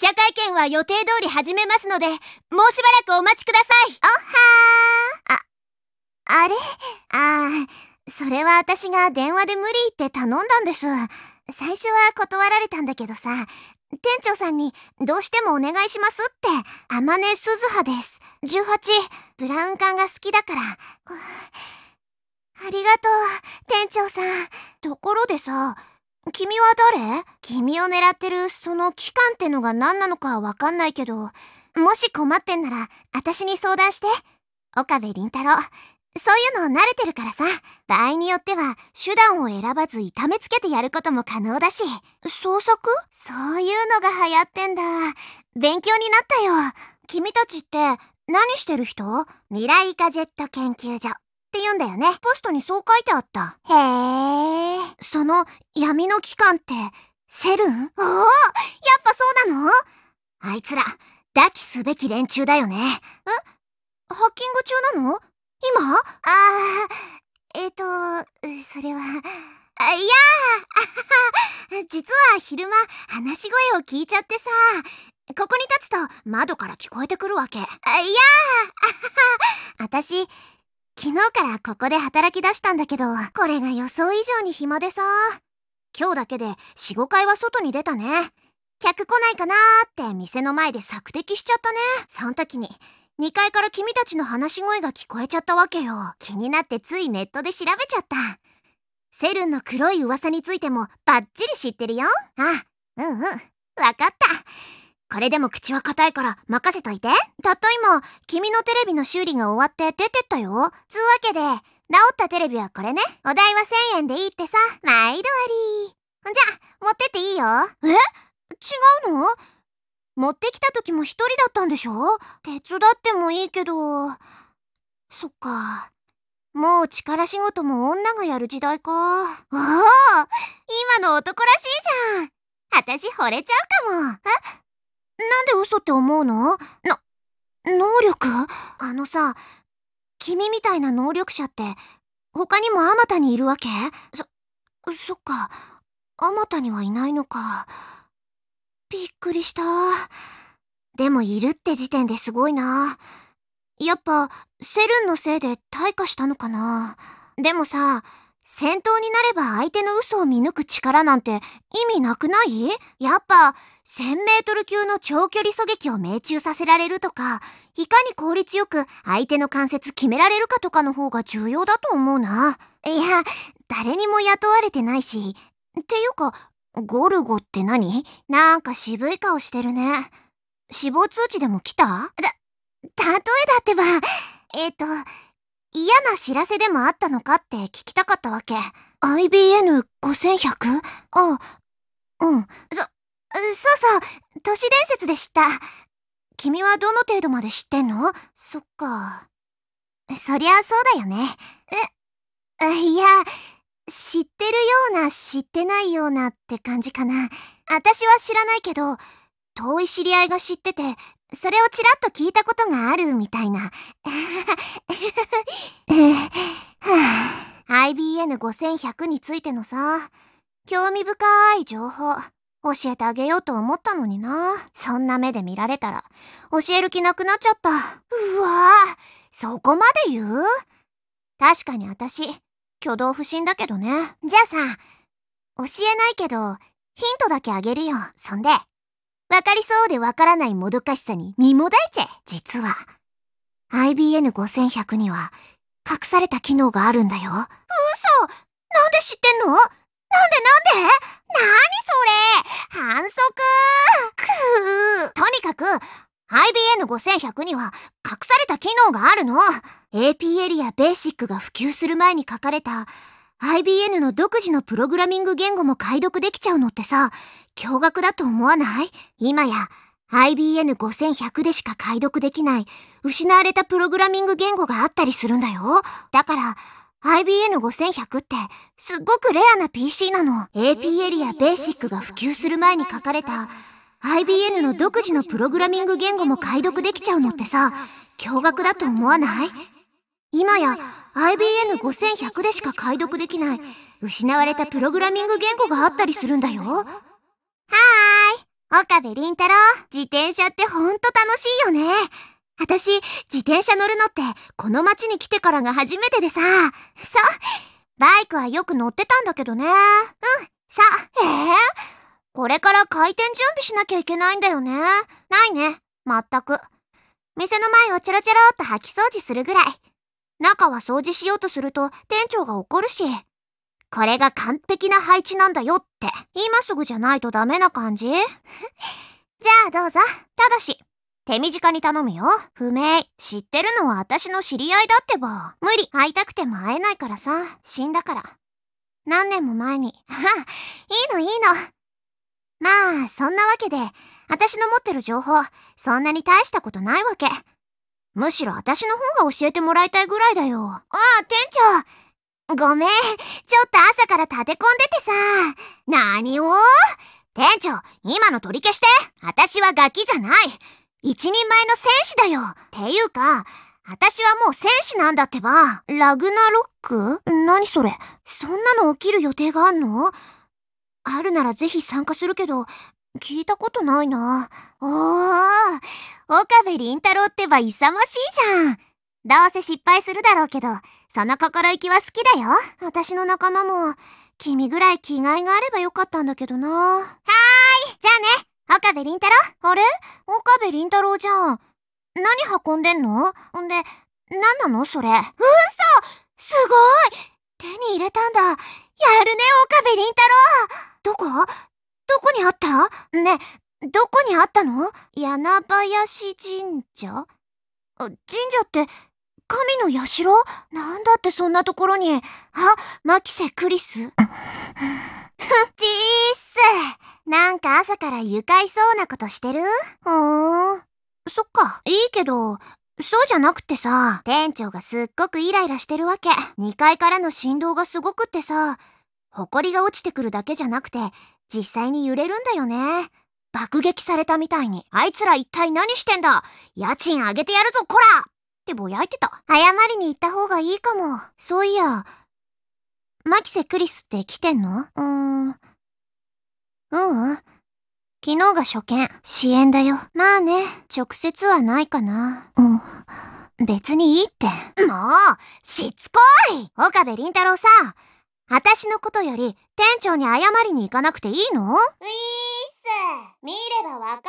者会見は予定通り始めますので、もうしばらくお待ちください。おはー。あ、あれああ、それは私が電話で無理言って頼んだんです。最初は断られたんだけどさ、店長さんにどうしてもお願いしますって、天音鈴葉です。18、ブラウン管が好きだから。ありがとう、店長さん。ところでさ、君は誰君を狙ってるその機関ってのが何なのかわかんないけど、もし困ってんなら私に相談して。岡部倫太郎、そういうの慣れてるからさ、場合によっては手段を選ばず痛めつけてやることも可能だし。創作そういうのが流行ってんだ。勉強になったよ。君たちって何してる人未来ガジェット研究所。って言うんだよね。ポストにそう書いてあった。へえ。その闇の機関って、セルンおおやっぱそうなのあいつら、抱きすべき連中だよね。えハッキング中なの今ああ、えっ、ー、と、それは、あいやは。実は昼間話し声を聞いちゃってさ、ここに立つと窓から聞こえてくるわけ。あいやた私、昨日からここで働き出したんだけど、これが予想以上に暇でさ。今日だけで4、5回は外に出たね。客来ないかなーって店の前で索敵しちゃったね。そん時に、2階から君たちの話し声が聞こえちゃったわけよ。気になってついネットで調べちゃった。セルンの黒い噂についてもバッチリ知ってるよ。あ、うんうん。わかった。これでも口は硬いから任せといて。たった今、君のテレビの修理が終わって出てったよ。つうわけで、治ったテレビはこれね。お代は1000円でいいってさ。毎度あり。じゃあ、持ってっていいよ。え違うの持ってきた時も一人だったんでしょ手伝ってもいいけど。そっか。もう力仕事も女がやる時代か。おお今の男らしいじゃん。私惚れちゃうかも。えなんで嘘って思うのな、能力あのさ、君みたいな能力者って、他にもあまたにいるわけそ、そっか。あまたにはいないのか。びっくりした。でもいるって時点ですごいな。やっぱ、セルンのせいで退化したのかな。でもさ、戦闘になれば相手の嘘を見抜く力なんて意味なくないやっぱ1000メートル級の長距離狙撃を命中させられるとか、いかに効率よく相手の関節決められるかとかの方が重要だと思うな。いや、誰にも雇われてないし。っていうか、ゴルゴって何なんか渋い顔してるね。死亡通知でも来たた、例えだってば。えっ、ー、と、嫌な知らせでもあったのかって聞きたかったわけ。IBN5100? ああ、うん。そ、そうそう、都市伝説で知った。君はどの程度まで知ってんのそっか。そりゃそうだよね。え、いや、知ってるような知ってないようなって感じかな。私は知らないけど、遠い知り合いが知ってて、それをちらっと聞いたことがあるみたいな。IBN5100 についてのさ、興味深い情報、教えてあげようと思ったのにな。そんな目で見られたら、教える気なくなっちゃった。うわぁ、そこまで言う確かに私、挙動不審だけどね。じゃあさ、教えないけど、ヒントだけあげるよ。そんで、わかりそうでわからないもどかしさに身もだいちゃえ。実は、IBN5100 には隠された機能があるんだよ。嘘なんで知ってんのなんでなんでなにそれ反則くぅ。とにかく、IBN5100 には隠された機能があるの !AP エリアベーシックが普及する前に書かれた IBN の独自のプログラミング言語も解読できちゃうのってさ、驚愕だと思わない今や、IBN5100 でしか解読できない、失われたプログラミング言語があったりするんだよ。だから、IBN5100 って、すっごくレアな PC なの。AP エリアベーシックが普及する前に書かれた、IBN の独自のプログラミング言語も解読できちゃうのってさ、驚愕だと思わない今や、IBN5100 でしか解読できない失われたプログラミング言語があったりするんだよ。はーい。岡部倫太郎、自転車ってほんと楽しいよね。私、自転車乗るのって、この街に来てからが初めてでさ。そう。バイクはよく乗ってたんだけどね。うん、そう。ええー、これから開店準備しなきゃいけないんだよね。ないね。まったく。店の前をちょろちょろっと掃き掃除するぐらい。中は掃除しようとすると店長が怒るし。これが完璧な配置なんだよって、今すぐじゃないとダメな感じ じゃあどうぞ。ただし、手短に頼むよ。不明。知ってるのは私の知り合いだってば。無理。会いたくても会えないからさ。死んだから。何年も前に。は いいのいいの。まあ、そんなわけで、私の持ってる情報、そんなに大したことないわけ。むしろ私の方が教えてもらいたいぐらいだよ。ああ、店長。ごめん。ちょっと朝から立て込んでてさ。何を店長、今の取り消して。私はガキじゃない。一人前の戦士だよ。ていうか、私はもう戦士なんだってば。ラグナロック何それ。そんなの起きる予定があんのあるならぜひ参加するけど、聞いたことないな。おー、岡部倫太郎ってば勇ましいじゃん。どうせ失敗するだろうけど、その心意気は好きだよ。私の仲間も、君ぐらい気概があればよかったんだけどな。はーい、じゃあね、岡部倫太郎あれ岡部倫太郎じゃん。何運んでんのんで、何なのそれ。うっすごい手に入れたんだやるね、岡部倫太郎どこどこにあったねどこにあったの柳林神社神社って神の社なんだってそんなところに。あ、マキセクリスちーっす。なんか朝から愉快そうなことしてるふーん。そっか。いいけど、そうじゃなくてさ、店長がすっごくイライラしてるわけ。2階からの振動がすごくってさ、埃が落ちてくるだけじゃなくて、実際に揺れるんだよね。爆撃されたみたいに、あいつら一体何してんだ家賃上げてやるぞ、こらってぼやいてた。謝りに行った方がいいかも。そういや、マキセ・クリスって来てんのうーん。ううん。昨日が初見。支援だよ。まあね、直接はないかな。うん。別にいいって。もう、しつこい岡部倫太郎さ、私のことより店長に謝りに行かなくていいのうぃー見ればわかんじ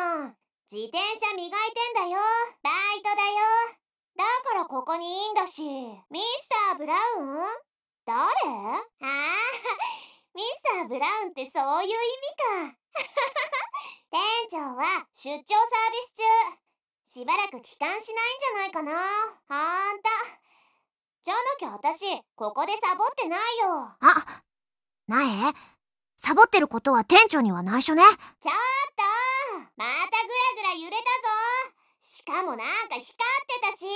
ゃん自転車磨いてんだよバイトだよだからここにいいんだしミスター・ブラウン誰ああ ミスター・ブラウンってそういう意味か 店長は出張サービス中しばらく帰還しないんじゃないかなほんとじゃなきゃ私ここでサボってないよあなえサボってることは店長には内緒ねちょっとまたぐらぐら揺れたぞしかもなんか光ってたし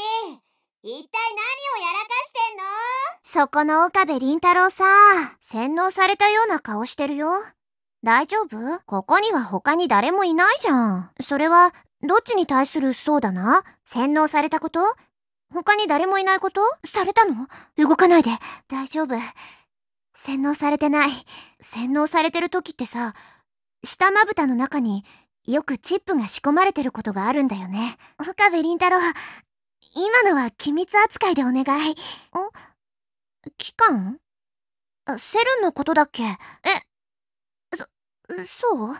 一体何をやらかしてんのそこの岡部倫太郎さ洗脳されたような顔してるよ大丈夫ここには他に誰もいないじゃんそれはどっちに対するそうだな洗脳されたこと他に誰もいないことされたの動かないで。大丈夫。洗脳されてない。洗脳されてる時ってさ、下まぶたの中によくチップが仕込まれてることがあるんだよね。岡部倫太郎、今のは機密扱いでお願い。お期間セルンのことだっけえ、そ、そう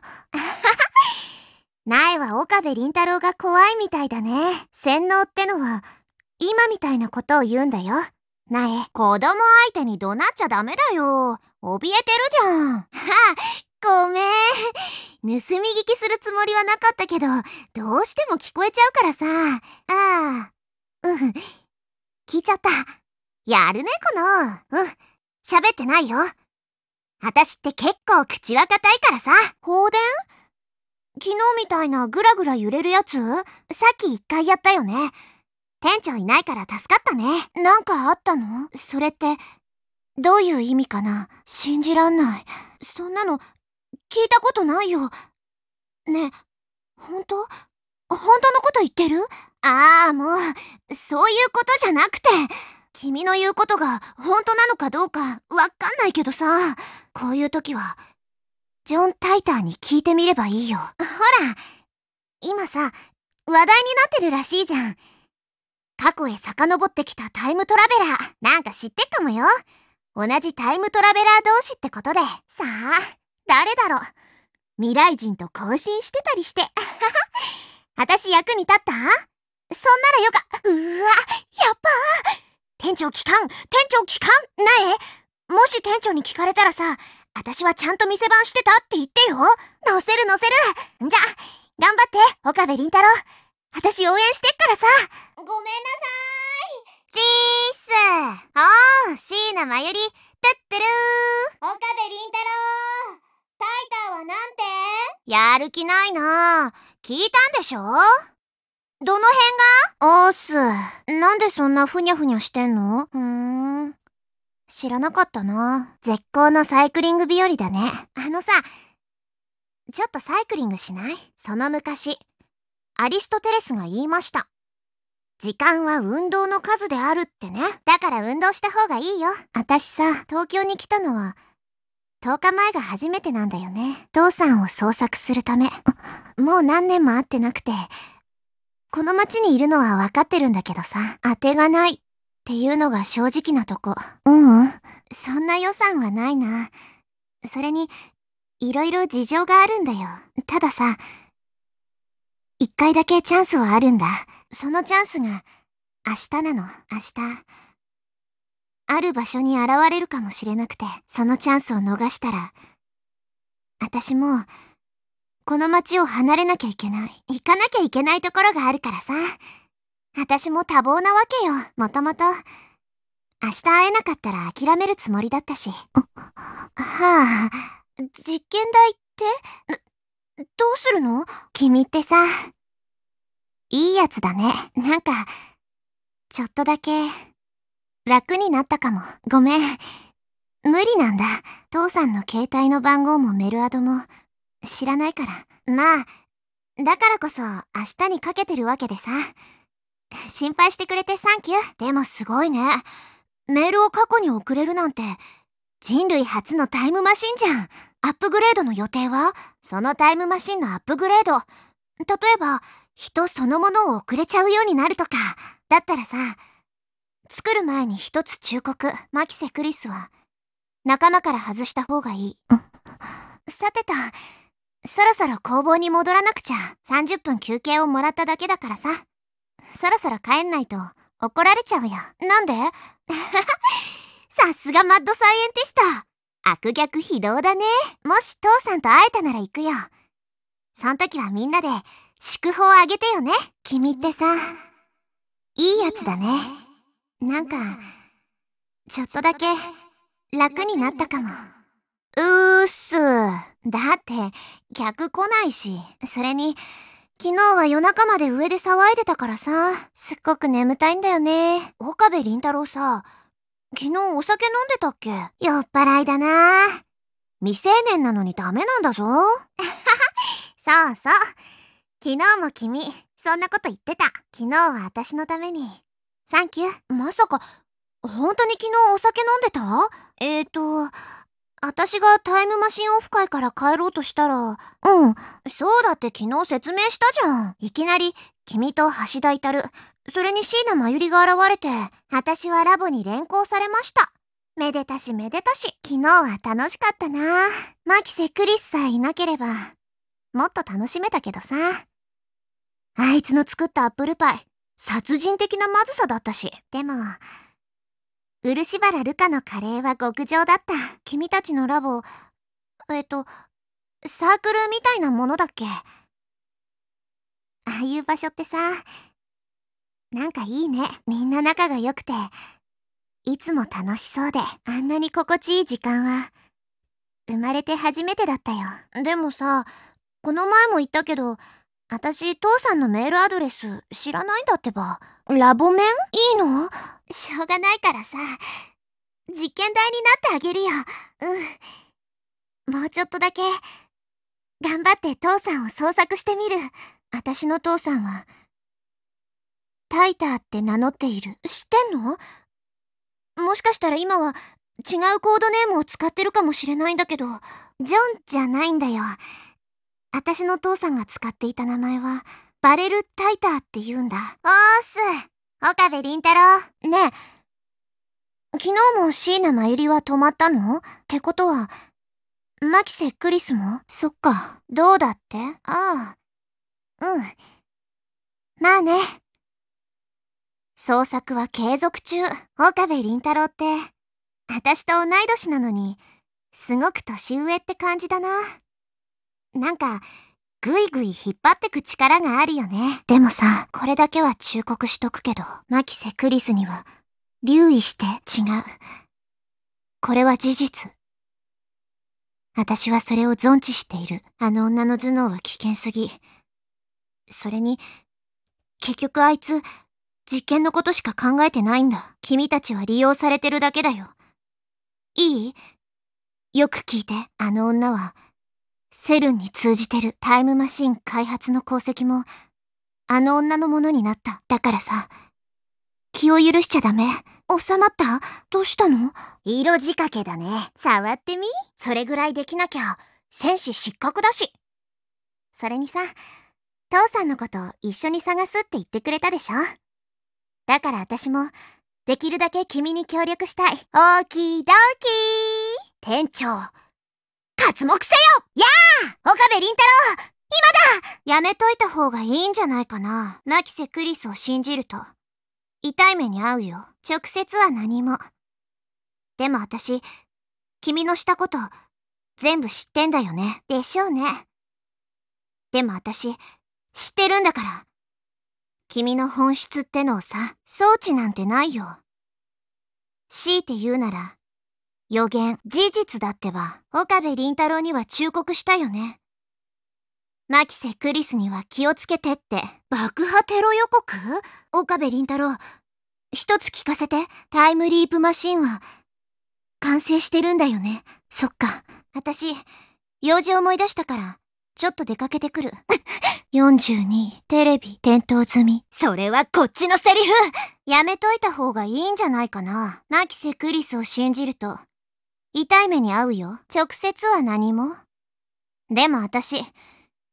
苗は岡部倫太郎が怖いみたいだね。洗脳ってのは、今みたいなことを言うんだよ。なえ、子供相手に怒鳴っちゃダメだよ。怯えてるじゃん。はあ、ごめん。盗み聞きするつもりはなかったけど、どうしても聞こえちゃうからさ。ああ、うん。聞いちゃった。やるね、この。うん。喋ってないよ。私って結構口は硬いからさ。放電昨日みたいなぐらぐら揺れるやつさっき一回やったよね。店長いないから助かったね。なんかあったのそれって、どういう意味かな信じらんない。そんなの、聞いたことないよ。ねえ、本当本当のこと言ってるああ、もう、そういうことじゃなくて、君の言うことが本当なのかどうかわかんないけどさ、こういう時は、ジョン・タイターに聞いてみればいいよ。ほら、今さ、話題になってるらしいじゃん。過去へ遡ってきたタイムトラベラー。なんか知ってっかもよ。同じタイムトラベラー同士ってことで。さあ、誰だろう。未来人と交信してたりして。あたし役に立ったそんならよか、うわ、やっぱ店長期間店長期間なえもし店長に聞かれたらさ、あたしはちゃんと店番してたって言ってよ。乗せる乗せる。じゃ、頑張って、岡部倫太郎。私応援してっからさごめんなさいチースおー椎名真由里トゥットゥルー岡部倫太郎タイターはなんてやる気ないな聞いたんでしょどの辺がおーす。なんでそんなふにゃふにゃしてんのうーん。知らなかったな。絶好のサイクリング日和だね。あのさ、ちょっとサイクリングしないその昔、アリストテレスが言いました。時間は運動の数であるってね。だから運動した方がいいよ。私さ、東京に来たのは、10日前が初めてなんだよね。父さんを捜索するため。もう何年も会ってなくて、この街にいるのは分かってるんだけどさ、当てがないっていうのが正直なとこ。ううん。そんな予算はないな。それに、いろいろ事情があるんだよ。たださ、一回だけチャンスはあるんだ。そのチャンスが、明日なの、明日。ある場所に現れるかもしれなくて、そのチャンスを逃したら、私もこの街を離れなきゃいけない。行かなきゃいけないところがあるからさ。私も多忙なわけよ、もともと。明日会えなかったら諦めるつもりだったし。はあ、実験台ってどうするの君ってさ、いいやつだね。なんか、ちょっとだけ、楽になったかも。ごめん。無理なんだ。父さんの携帯の番号もメルアドも知らないから。まあ、だからこそ明日にかけてるわけでさ。心配してくれてサンキュー。でもすごいね。メールを過去に送れるなんて、人類初のタイムマシンじゃん。アップグレードの予定はそのタイムマシンのアップグレード。例えば、人そのものを遅れちゃうようになるとか。だったらさ、作る前に一つ忠告、マキセ・クリスは、仲間から外した方がいい。さてと、そろそろ工房に戻らなくちゃ、30分休憩をもらっただけだからさ。そろそろ帰んないと、怒られちゃうよ。なんで さすがマッドサイエンティスト悪逆非道だね。もし父さんと会えたなら行くよ。そん時はみんなで、祝報あげてよね。君ってさ、いいやつだね。なんか、ちょっとだけ、楽になったかも。うーっす。だって、客来ないし。それに、昨日は夜中まで上で騒いでたからさ、すっごく眠たいんだよね。岡部倫太郎さ、昨日お酒飲んでたっけ酔っ払いだな未成年なのにダメなんだぞ。そうそう。昨日も君、そんなこと言ってた。昨日は私のために。サンキュー。まさか、本当に昨日お酒飲んでたえーと、私がタイムマシンオフ会から帰ろうとしたら、うん、そうだって昨日説明したじゃん。いきなり、君と橋田至る、それに椎名真由里が現れて、私はラボに連行されました。めでたしめでたし、昨日は楽しかったな。マキセ・クリスさえいなければ、もっと楽しめたけどさ。あいつの作ったアップルパイ、殺人的なまずさだったし。でも、漆原ルカのカレーは極上だった。君たちのラボ、えっと、サークルみたいなものだっけああいう場所ってさ、なんかいいね。みんな仲が良くて、いつも楽しそうで、あんなに心地いい時間は、生まれて初めてだったよ。でもさ、この前も言ったけど、私、父さんのメールアドレス知らないんだってば。ラボメンいいのしょうがないからさ、実験台になってあげるよ。うん。もうちょっとだけ、頑張って父さんを捜索してみる。私の父さんは、タイターって名乗っている。知ってんのもしかしたら今は違うコードネームを使ってるかもしれないんだけど、ジョンじゃないんだよ。私の父さんが使っていた名前は、バレルタイターって言うんだ。おーす。岡部倫太郎。ねえ、昨日も椎名真由里は泊まったのってことは、マキセ・クリスもそっか。どうだってああ。うん。まあね。創作は継続中。岡部倫太郎って、私と同い年なのに、すごく年上って感じだな。なんか、ぐいぐい引っ張ってく力があるよね。でもさ、これだけは忠告しとくけど、マキセ・クリスには、留意して違う。これは事実。私はそれを存知している。あの女の頭脳は危険すぎ。それに、結局あいつ、実験のことしか考えてないんだ。君たちは利用されてるだけだよ。いいよく聞いて。あの女は、セルンに通じてるタイムマシン開発の功績も、あの女のものになった。だからさ、気を許しちゃダメ。収まったどうしたの色仕掛けだね。触ってみそれぐらいできなきゃ、戦士失格だし。それにさ、父さんのこと一緒に探すって言ってくれたでしょだから私も、できるだけ君に協力したい。オーキードーキー店長、活目せよやー岡部倫太郎今だやめといた方がいいんじゃないかな。マキセ・クリスを信じると。痛い目に遭うよ。直接は何も。でも私、君のしたこと、全部知ってんだよね。でしょうね。でも私、知ってるんだから。君の本質ってのをさ、装置なんてないよ。強いて言うなら、予言、事実だってば岡部倫太郎には忠告したよね。マキセ・クリスには気をつけてって。爆破テロ予告岡部倫太郎、一つ聞かせて。タイムリープマシンは、完成してるんだよね。そっか。私、用事思い出したから、ちょっと出かけてくる。42、テレビ、点灯済み。それはこっちのセリフやめといた方がいいんじゃないかな。マキセ・クリスを信じると、痛い目に遭うよ。直接は何も。でも私、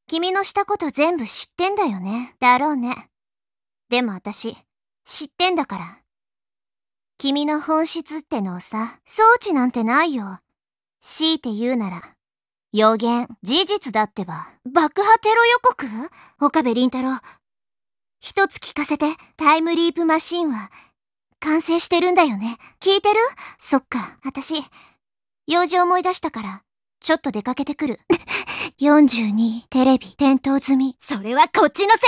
君のしたこと全部知ってんだよね。だろうね。でも私、知ってんだから。君の本質ってのをさ、装置なんてないよ。強いて言うなら、予言、事実だってば。爆破テロ予告岡部倫太郎。一つ聞かせて、タイムリープマシンは、完成してるんだよね。聞いてるそっか。私、用事思い出したから、ちょっと出かけてくる。42、テレビ、点灯済み。それはこっちのセリ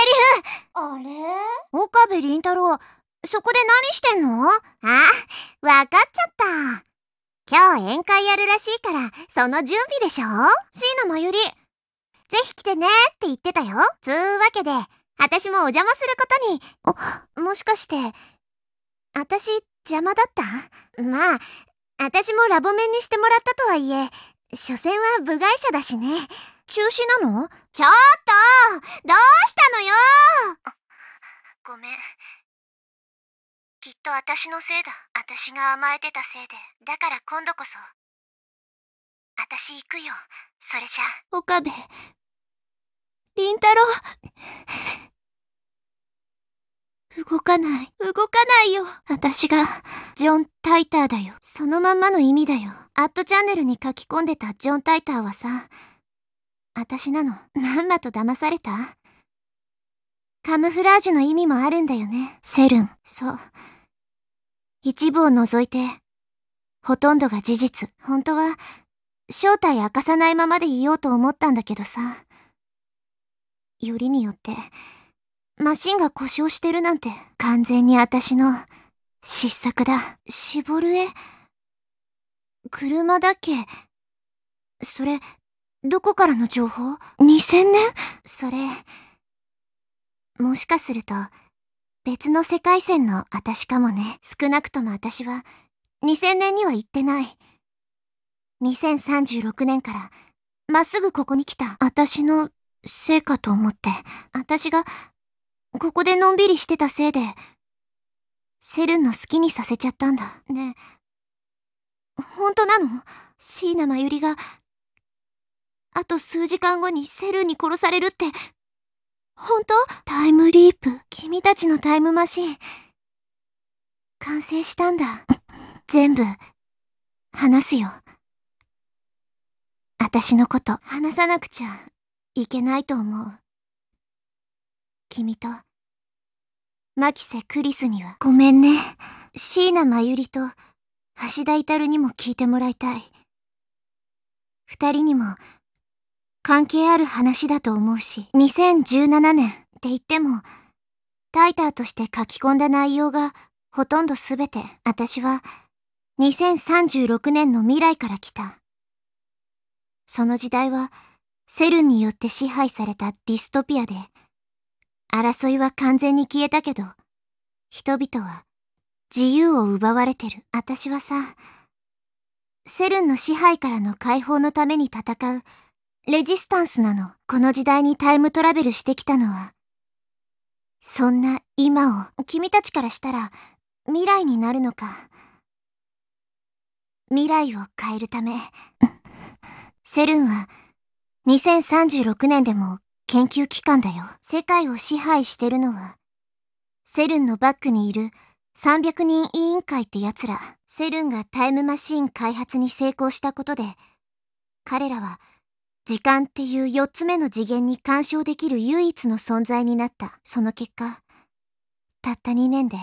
フあれ岡部倫太郎、そこで何してんのあ、わかっちゃった。今日宴会やるらしいから、その準備でしょ椎名真由里。ぜひ来てねって言ってたよ。つうわけで、私もお邪魔することに。あ、もしかして、私邪魔だったまあ、私もラボ面にしてもらったとはいえ、所詮は部外者だしね。中止なのちょっとどうしたのよごめん。きっと私のせいだ。私が甘えてたせいで。だから今度こそ。私行くよ。それじゃ。岡部。凛太郎。動かない。動かないよ。私が、ジョン・タイターだよ。そのまんまの意味だよ。アットチャンネルに書き込んでたジョン・タイターはさ、私なの。まんまと騙されたカムフラージュの意味もあるんだよね。セルン。そう。一部を除いて、ほとんどが事実。本当は、正体明かさないままでいようと思ったんだけどさ。よりによって、マシンが故障してるなんて。完全に私の失策だ。絞るえ。車だっけそれ、どこからの情報 ?2000 年それ、もしかすると、別の世界線の私かもね。少なくとも私は、2000年には行ってない。2036年から、まっすぐここに来た。私のせいかと思って、私がここでのんびりしてたせいで、セルンの好きにさせちゃったんだ。ねえ。本当なの椎名真由里が、あと数時間後にセルンに殺されるって、本当タイムリープ。君たちのタイムマシン、完成したんだ。全部、話すよ。私のこと、話さなくちゃいけないと思う。君と、マキセ・クリスにはごめんね。椎名マユリと橋田至にも聞いてもらいたい。二人にも関係ある話だと思うし、2017年って言っても、タイターとして書き込んだ内容がほとんど全て私は2036年の未来から来た。その時代はセルンによって支配されたディストピアで、争いは完全に消えたけど、人々は自由を奪われてる。私はさ、セルンの支配からの解放のために戦う、レジスタンスなの。この時代にタイムトラベルしてきたのは、そんな今を、君たちからしたら、未来になるのか。未来を変えるため、セルンは、2036年でも研究機関だよ。世界を支配してるのは、セルンのバックにいる300人委員会ってやつら。セルンがタイムマシン開発に成功したことで、彼らは時間っていう4つ目の次元に干渉できる唯一の存在になった。その結果、たった2年で、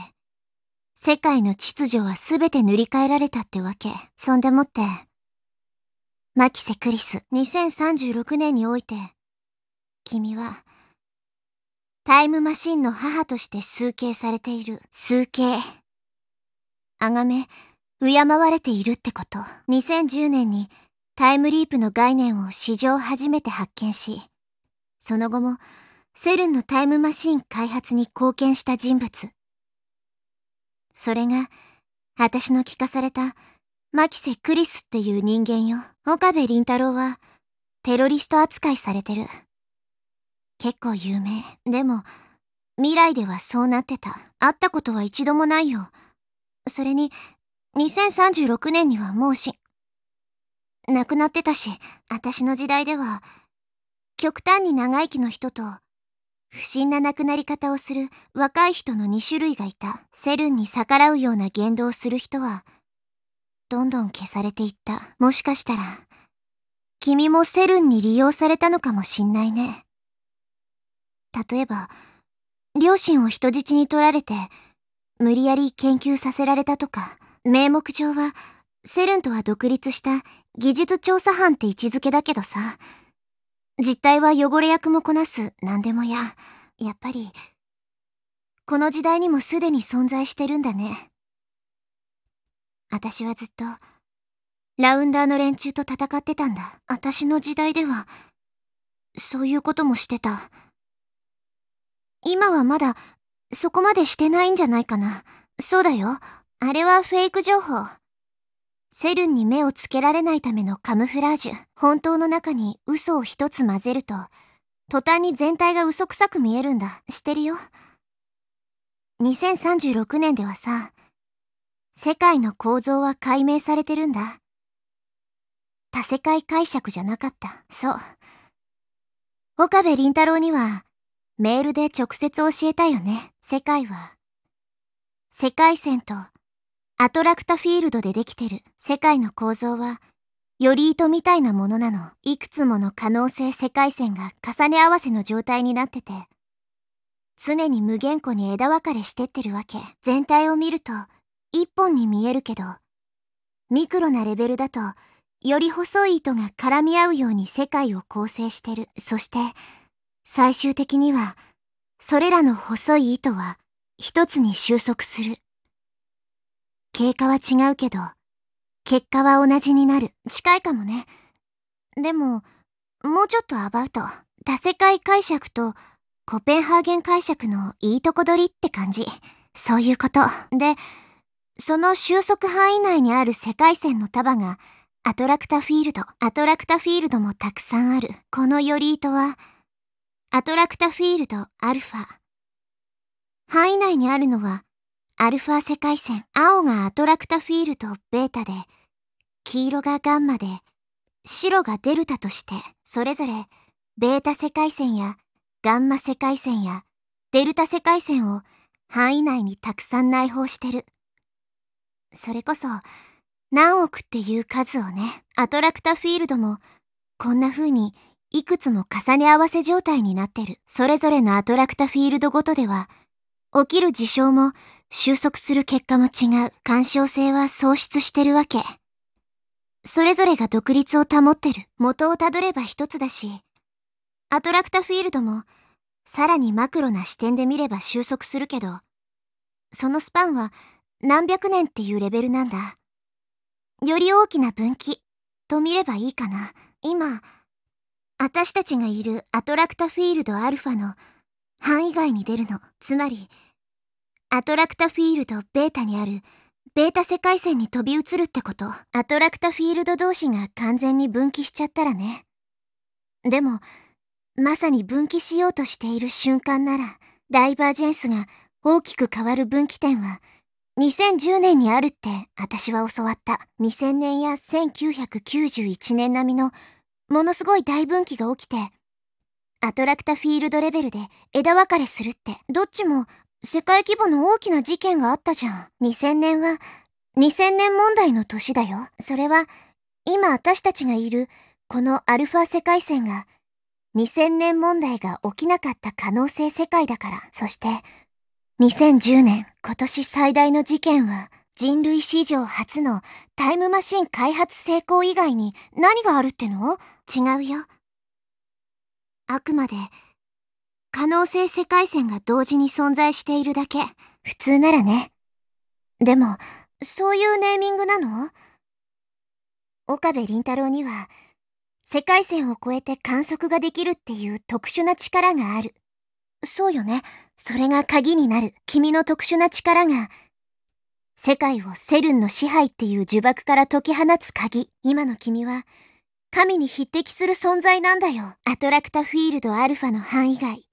世界の秩序は全て塗り替えられたってわけ。そんでもって、マキセ・クリス、2036年において、君は、タイムマシンの母として崇敬されている。崇敬。あがめ、敬われているってこと。2010年にタイムリープの概念を史上初めて発見し、その後もセルンのタイムマシン開発に貢献した人物。それが、私の聞かされた、牧瀬クリスっていう人間よ。岡部倫太郎は、テロリスト扱いされてる。結構有名。でも、未来ではそうなってた。会ったことは一度もないよ。それに、2036年にはもうし、亡くなってたし、私の時代では、極端に長生きの人と、不審な亡くなり方をする若い人の2種類がいた。セルンに逆らうような言動をする人は、どんどん消されていった。もしかしたら、君もセルンに利用されたのかもしんないね。例えば、両親を人質に取られて、無理やり研究させられたとか、名目上は、セルンとは独立した技術調査班って位置づけだけどさ、実態は汚れ役もこなす何でもや、やっぱり、この時代にもすでに存在してるんだね。私はずっと、ラウンダーの連中と戦ってたんだ。私の時代では、そういうこともしてた。今はまだ、そこまでしてないんじゃないかな。そうだよ。あれはフェイク情報。セルンに目をつけられないためのカムフラージュ。本当の中に嘘を一つ混ぜると、途端に全体が嘘くさく見えるんだ。知ってるよ。2036年ではさ、世界の構造は解明されてるんだ。多世界解釈じゃなかった。そう。岡部倫太郎にはメールで直接教えたよね、世界は。世界線とアトラクタフィールドでできてる世界の構造は、より糸みたいなものなの。いくつもの可能性世界線が重ね合わせの状態になってて、常に無限個に枝分かれしてってるわけ。全体を見ると、一本に見えるけど、ミクロなレベルだと、より細い糸が絡み合うように世界を構成してる。そして、最終的には、それらの細い糸は一つに収束する。経過は違うけど、結果は同じになる。近いかもね。でも、もうちょっとアバウト。多世界解釈とコペンハーゲン解釈のいいとこ取りって感じ。そういうこと。で、その収束範囲内にある世界線の束がアトラクタフィールド。アトラクタフィールドもたくさんある。このより糸はアトラクタフィールドアルファ。範囲内にあるのは、アルファ世界線。青がアトラクタフィールドベータで、黄色がガンマで、白がデルタとして、それぞれ、ベータ世界線やガンマ世界線やデルタ世界線を範囲内にたくさん内包してる。それこそ、何億っていう数をね、アトラクタフィールドも、こんな風にいくつも重ね合わせ状態になってる。それぞれのアトラクタフィールドごとでは、起きる事象も収束する結果も違う。干渉性は喪失してるわけ。それぞれが独立を保ってる。元をたどれば一つだし、アトラクタフィールドも、さらにマクロな視点で見れば収束するけど、そのスパンは何百年っていうレベルなんだ。より大きな分岐と見ればいいかな。今、私たちがいるアトラクタフィールドアルファの範囲外に出るの。つまり、アトラクタフィールドベータにあるベータ世界線に飛び移るってこと。アトラクタフィールド同士が完全に分岐しちゃったらね。でも、まさに分岐しようとしている瞬間なら、ダイバージェンスが大きく変わる分岐点は、2010年にあるって私は教わった。2000年や1991年並みのものすごい大分岐が起きて、アトラクタフィールドレベルで枝分かれするって、どっちも世界規模の大きな事件があったじゃん。2000年は、2000年問題の年だよ。それは、今私たちがいる、このアルファ世界線が、2000年問題が起きなかった可能性世界だから。そして、2010年、今年最大の事件は、人類史上初のタイムマシン開発成功以外に何があるっての違うよ。あくまで、可能性世界線が同時に存在しているだけ。普通ならね。でも、そういうネーミングなの岡部倫太郎には、世界線を超えて観測ができるっていう特殊な力がある。そうよね。それが鍵になる。君の特殊な力が、世界をセルンの支配っていう呪縛から解き放つ鍵。今の君は、神に匹敵する存在なんだよ。アトラクタフィールドアルファの範囲外、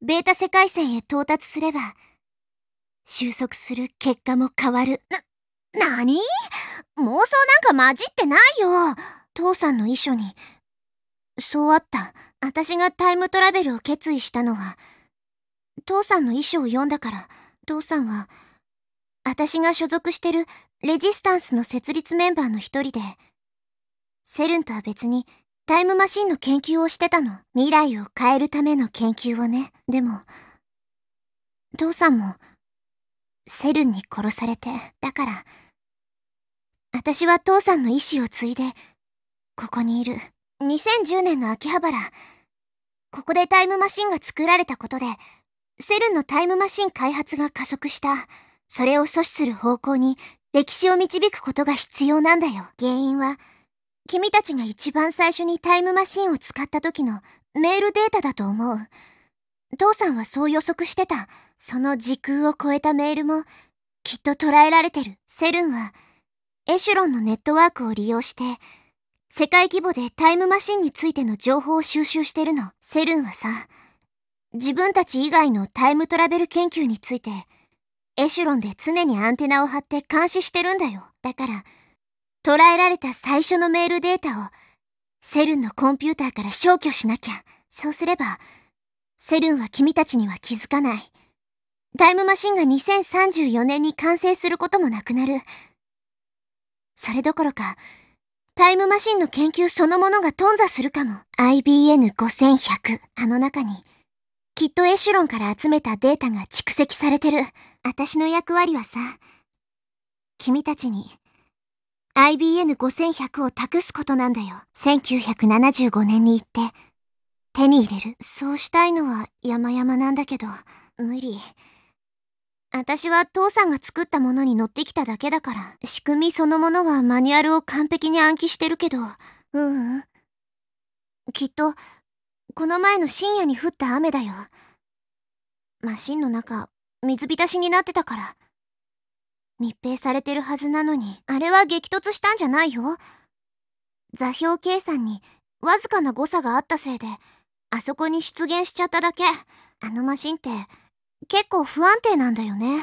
ベータ世界線へ到達すれば、収束する結果も変わる。な、なに妄想なんか混じってないよ。父さんの遺書に、そうあった。私がタイムトラベルを決意したのは、父さんの遺書を読んだから、父さんは、私が所属してるレジスタンスの設立メンバーの一人で、セルンとは別にタイムマシンの研究をしてたの。未来を変えるための研究をね。でも、父さんも、セルンに殺されて、だから、私は父さんの意志を継いで、ここにいる。2010年の秋葉原、ここでタイムマシンが作られたことで、セルンのタイムマシン開発が加速した。それを阻止する方向に歴史を導くことが必要なんだよ。原因は、君たちが一番最初にタイムマシンを使った時のメールデータだと思う。父さんはそう予測してた。その時空を超えたメールも、きっと捉えられてる。セルンは、エシュロンのネットワークを利用して、世界規模でタイムマシンについての情報を収集してるの。セルンはさ、自分たち以外のタイムトラベル研究について、エシュロンで常にアンテナを張って監視してるんだよ。だから、捉えられた最初のメールデータを、セルンのコンピューターから消去しなきゃ。そうすれば、セルンは君たちには気づかない。タイムマシンが2034年に完成することもなくなる。それどころか、タイムマシンの研究そのものが頓挫するかも。IBN5100。あの中に、きっとエシュロンから集めたデータが蓄積されてる。私の役割はさ、君たちに、IBN5100 を託すことなんだよ。1975年に行って、手に入れる。そうしたいのは山々なんだけど、無理。私は父さんが作ったものに乗ってきただけだから、仕組みそのものはマニュアルを完璧に暗記してるけど、ううん。きっと、この前の深夜に降った雨だよ。マシンの中、水浸しになってたから。密閉されてるはずなのに、あれは激突したんじゃないよ。座標計算にわずかな誤差があったせいで、あそこに出現しちゃっただけ。あのマシンって、結構不安定なんだよね。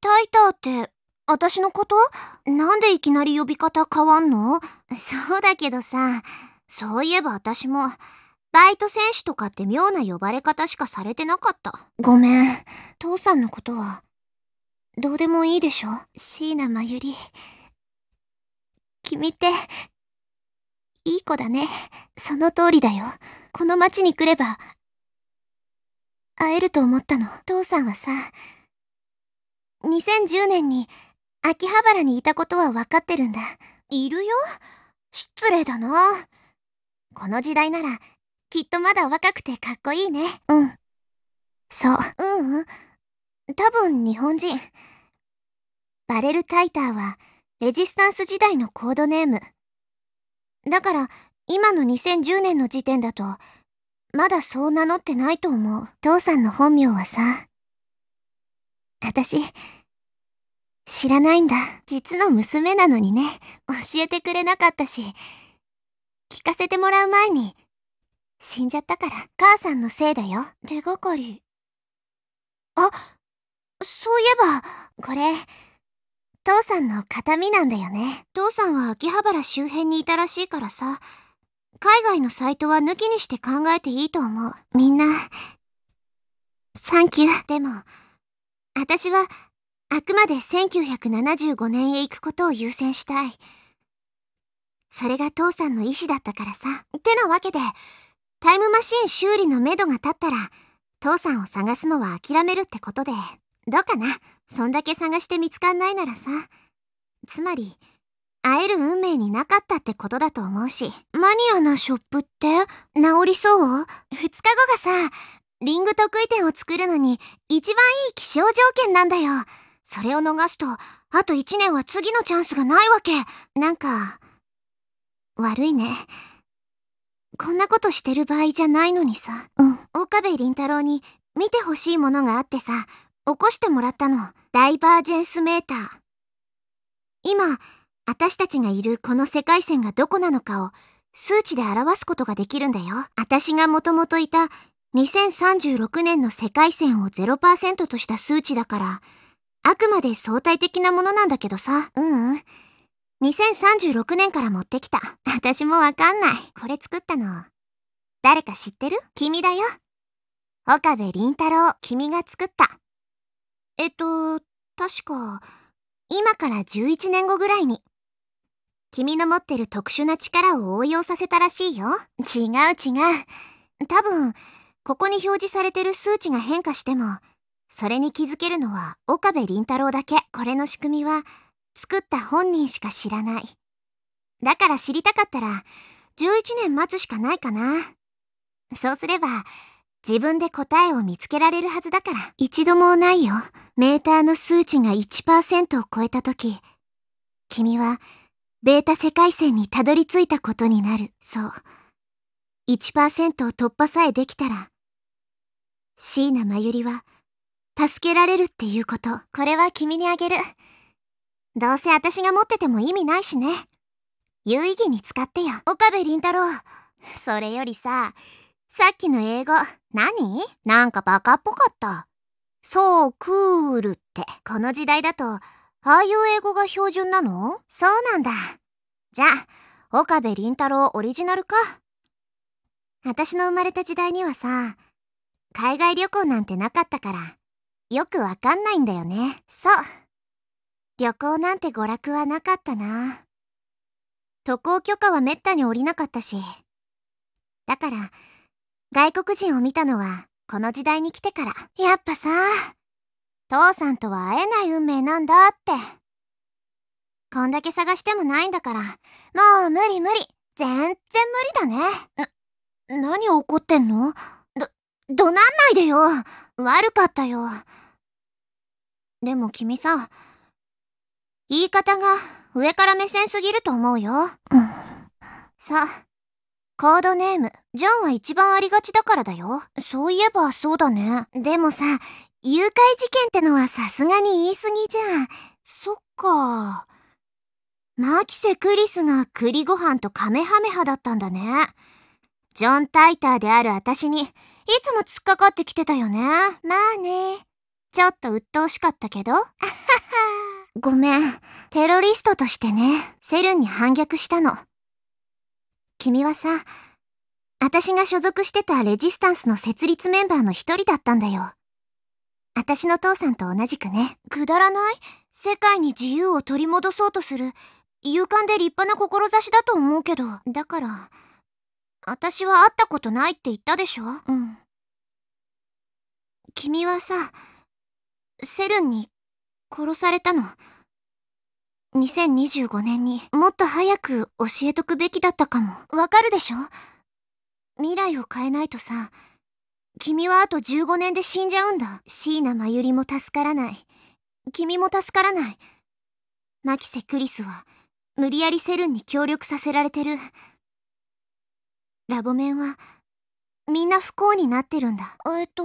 タイターって、私のことなんでいきなり呼び方変わんのそうだけどさ、そういえば私も、バイト選手とかって妙な呼ばれ方しかされてなかった。ごめん。父さんのことはどうでもいいでしょ椎名マユリ。君って、いい子だね。その通りだよ。この町に来れば、会えると思ったの。父さんはさ、2010年に秋葉原にいたことは分かってるんだ。いるよ失礼だな。この時代なら、きっとまだ若くてかっこいいね。うん。そう。うんうん。多分日本人。バレルタイターはレジスタンス時代のコードネーム。だから今の2010年の時点だとまだそう名乗ってないと思う。父さんの本名はさ、私、知らないんだ。実の娘なのにね、教えてくれなかったし、聞かせてもらう前に、死んじゃったから、母さんのせいだよ。手がかり。あっそういえば、これ、父さんの形見なんだよね。父さんは秋葉原周辺にいたらしいからさ、海外のサイトは抜きにして考えていいと思う。みんな、サンキュー。でも、私は、あくまで1975年へ行くことを優先したい。それが父さんの意思だったからさ。てなわけで、タイムマシン修理の目処が立ったら、父さんを探すのは諦めるってことでどうかなそんだけ探して見つかんないならさ。つまり、会える運命になかったってことだと思うし。マニアなショップって治りそう ?2 日後がさ、リング得意点を作るのに一番いい気象条件なんだよ。それを逃すと、あと1年は次のチャンスがないわけ。なんか、悪いね。こんなことしてる場合じゃないのにさ。うん。岡部倫太郎に見てほしいものがあってさ、起こしてもらったの、ダイバージェンスメーター。今、私たちがいるこの世界線がどこなのかを数値で表すことができるんだよ。私がもともといた2036年の世界線を0%とした数値だから、あくまで相対的なものなんだけどさ。ううん。2036年から持ってきた。私もわかんない。これ作ったの。誰か知ってる君だよ。岡部倫太郎、君が作った。えっと、確か、今から11年後ぐらいに。君の持ってる特殊な力を応用させたらしいよ。違う違う。多分、ここに表示されてる数値が変化しても、それに気づけるのは岡部凛太郎だけ。これの仕組みは、作った本人しか知らない。だから知りたかったら、11年待つしかないかな。そうすれば、自分で答えを見つけられるはずだから。一度もないよ。メーターの数値が1%を超えた時、君はベータ世界線にたどり着いたことになる。そう。1%を突破さえできたら、椎名マユリは助けられるっていうこと。これは君にあげる。どうせ私が持ってても意味ないしね。有意義に使ってよ。岡部倫太郎。それよりさ、さっきの英語、何なんかバカっぽかった。そう、クールって。この時代だと、ああいう英語が標準なのそうなんだ。じゃあ、岡部倫太郎オリジナルか。私の生まれた時代にはさ、海外旅行なんてなかったから、よくわかんないんだよね。そう。旅行なんて娯楽はなかったな。渡航許可はめったに下りなかったし。だから、外国人を見たのはこの時代に来てからやっぱさ父さんとは会えない運命なんだってこんだけ探してもないんだからもう無理無理全然無理だねな何怒ってんのど怒鳴んないでよ悪かったよでも君さ言い方が上から目線すぎると思うよ、うん、さあコードネーム、ジョンは一番ありがちだからだよ。そういえばそうだね。でもさ、誘拐事件ってのはさすがに言い過ぎじゃん。そっか。マーキセ・クリスが栗ご飯とカメハメハだったんだね。ジョン・タイターである私に、いつも突っかかってきてたよね。まあね。ちょっと鬱陶しかったけど。あはは。ごめん。テロリストとしてね、セルンに反逆したの。君はさ、私が所属してたレジスタンスの設立メンバーの一人だったんだよ。私の父さんと同じくね。くだらない世界に自由を取り戻そうとする、勇敢で立派な志だと思うけど。だから、私は会ったことないって言ったでしょうん。君はさ、セルンに殺されたの。2025年にもっと早く教えとくべきだったかも。わかるでしょ未来を変えないとさ、君はあと15年で死んじゃうんだ。椎名真由里も助からない。君も助からない。マキセ・クリスは、無理やりセルンに協力させられてる。ラボメンは、みんな不幸になってるんだ。えっと、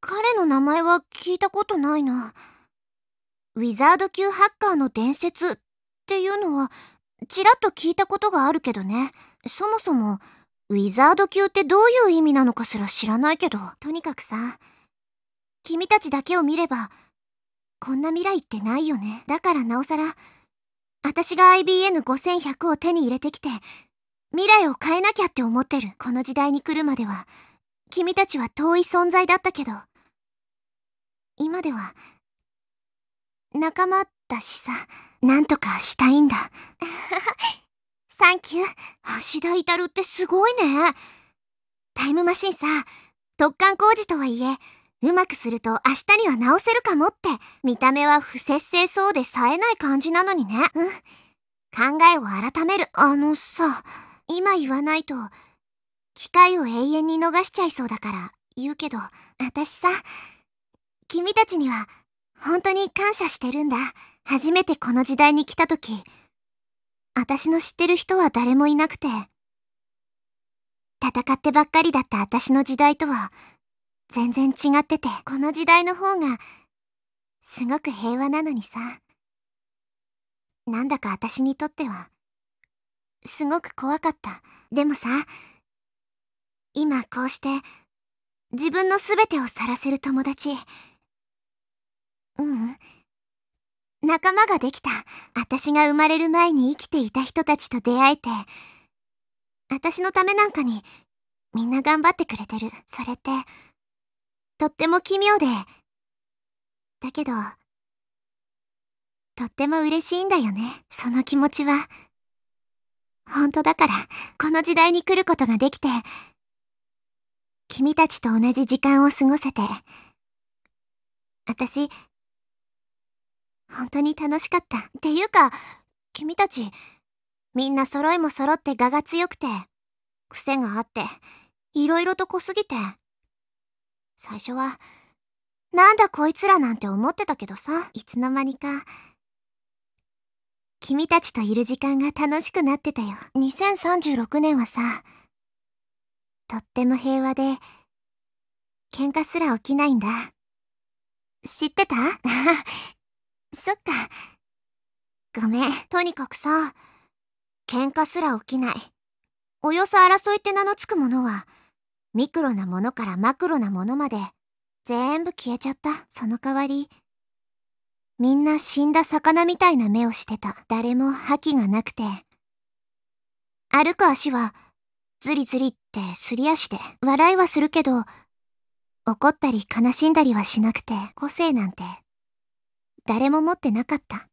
彼の名前は聞いたことないな。ウィザード級ハッカーの伝説っていうのは、ちらっと聞いたことがあるけどね。そもそも、ウィザード級ってどういう意味なのかすら知らないけど。とにかくさ、君たちだけを見れば、こんな未来ってないよね。だからなおさら、私が IBN5100 を手に入れてきて、未来を変えなきゃって思ってる。この時代に来るまでは、君たちは遠い存在だったけど、今では仲間だしさ、なんとかしたいんだ。サンキュー。橋田イタルってすごいね。タイムマシンさ、突貫工事とはいえ、うまくすると明日には直せるかもって、見た目は不節制そうで冴えない感じなのにね。うん。考えを改める。あのさ、今言わないと、機会を永遠に逃しちゃいそうだから言うけど、私さ、君たちには本当に感謝してるんだ。初めてこの時代に来た時、私の知ってる人は誰もいなくて、戦ってばっかりだった私の時代とは、全然違ってて、この時代の方が、すごく平和なのにさ。なんだか私にとっては、すごく怖かった。でもさ、今こうして、自分の全てをさらせる友達、ううん。仲間ができた。私が生まれる前に生きていた人たちと出会えて、私のためなんかに、みんな頑張ってくれてる。それって、とっても奇妙で、だけど、とっても嬉しいんだよね、その気持ちは。本当だから、この時代に来ることができて、君たちと同じ時間を過ごせて、私、本当に楽しかった。っていうか、君たち、みんな揃いも揃って画が強くて、癖があって、いろいろと濃すぎて。最初は、なんだこいつらなんて思ってたけどさ、いつの間にか、君たちといる時間が楽しくなってたよ。2036年はさ、とっても平和で、喧嘩すら起きないんだ。知ってたそっか。ごめん。とにかくさ、喧嘩すら起きない。およそ争いって名のつくものは、ミクロなものからマクロなものまで、全部消えちゃった。その代わり、みんな死んだ魚みたいな目をしてた。誰も覇気がなくて。歩く足は、ズリズリってすり足で。笑いはするけど、怒ったり悲しんだりはしなくて、個性なんて誰も持ってなかった。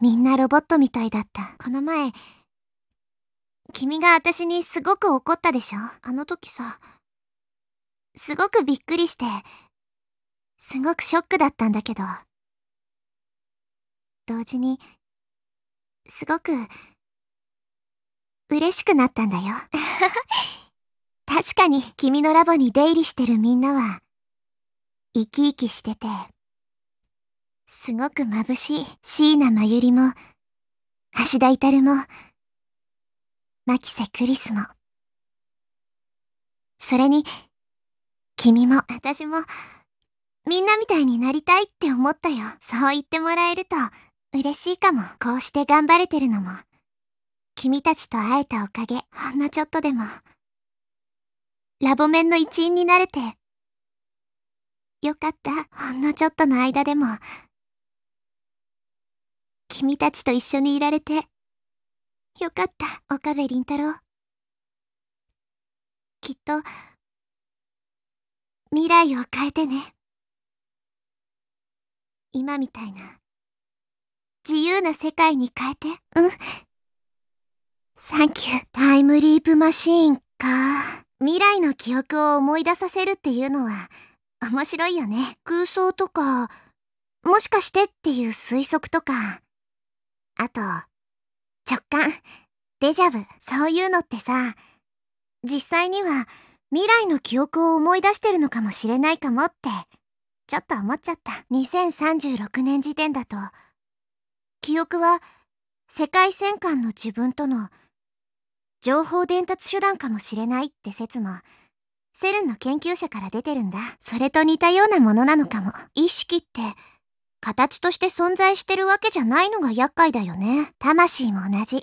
みんなロボットみたいだった。この前、君が私にすごく怒ったでしょあの時さ、すごくびっくりして、すごくショックだったんだけど、同時に、すごく、嬉しくなったんだよ。確かに君のラボに出入りしてるみんなは、生き生きしてて、すごく眩しい椎名真由里も、橋田至も、牧瀬クリスも。それに、君も私も、みんなみたいになりたいって思ったよ。そう言ってもらえると、嬉しいかも。こうして頑張れてるのも、君たちと会えたおかげ、ほんのちょっとでも、ラボ面の一員になれて、よかった。ほんのちょっとの間でも、君たちと一緒にいられて。よかった、岡部倫太郎。きっと、未来を変えてね。今みたいな、自由な世界に変えて。うん。サンキュー。タイムリープマシーンか。未来の記憶を思い出させるっていうのは、面白いよね。空想とか、もしかしてっていう推測とか、あと、直感、デジャブ、そういうのってさ、実際には未来の記憶を思い出してるのかもしれないかもって、ちょっと思っちゃった。2036年時点だと、記憶は世界戦艦の自分との情報伝達手段かもしれないって説も、セルンの研究者から出てるんだ。それと似たようなものなのかも。意識って、形として存在してるわけじゃないのが厄介だよね。魂も同じ。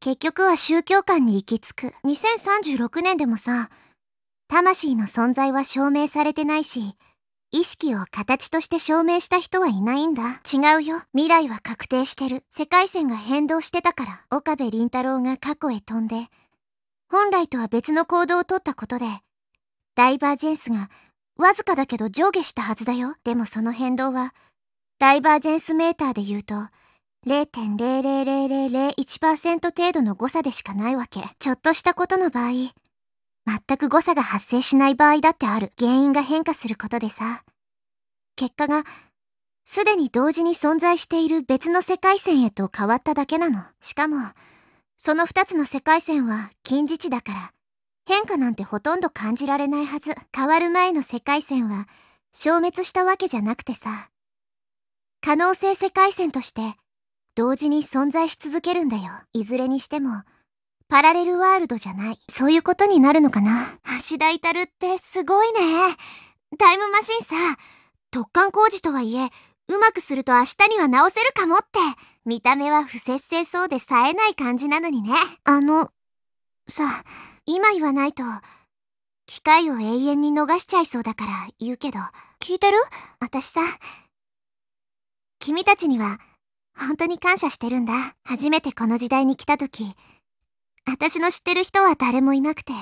結局は宗教観に行き着く。2036年でもさ、魂の存在は証明されてないし、意識を形として証明した人はいないんだ。違うよ。未来は確定してる。世界線が変動してたから、岡部倫太郎が過去へ飛んで、本来とは別の行動をとったことで、ダイバージェンスがわずかだけど上下したはずだよ。でもその変動は、ダイバージェンスメーターで言うと、0.00001%程度の誤差でしかないわけ。ちょっとしたことの場合、全く誤差が発生しない場合だってある。原因が変化することでさ。結果が、すでに同時に存在している別の世界線へと変わっただけなの。しかも、その2つの世界線は近似値だから、変化なんてほとんど感じられないはず。変わる前の世界線は消滅したわけじゃなくてさ。可能性世界線として同時に存在し続けるんだよ。いずれにしても、パラレルワールドじゃない。そういうことになるのかな橋田至ってすごいね。タイムマシンさ、突貫工事とはいえ、うまくすると明日には直せるかもって。見た目は不節制そうで冴えない感じなのにね。あの、さ、今言わないと、機会を永遠に逃しちゃいそうだから言うけど、聞いてる私さ、君たちには、本当に感謝してるんだ。初めてこの時代に来た時、私の知ってる人は誰もいなくて。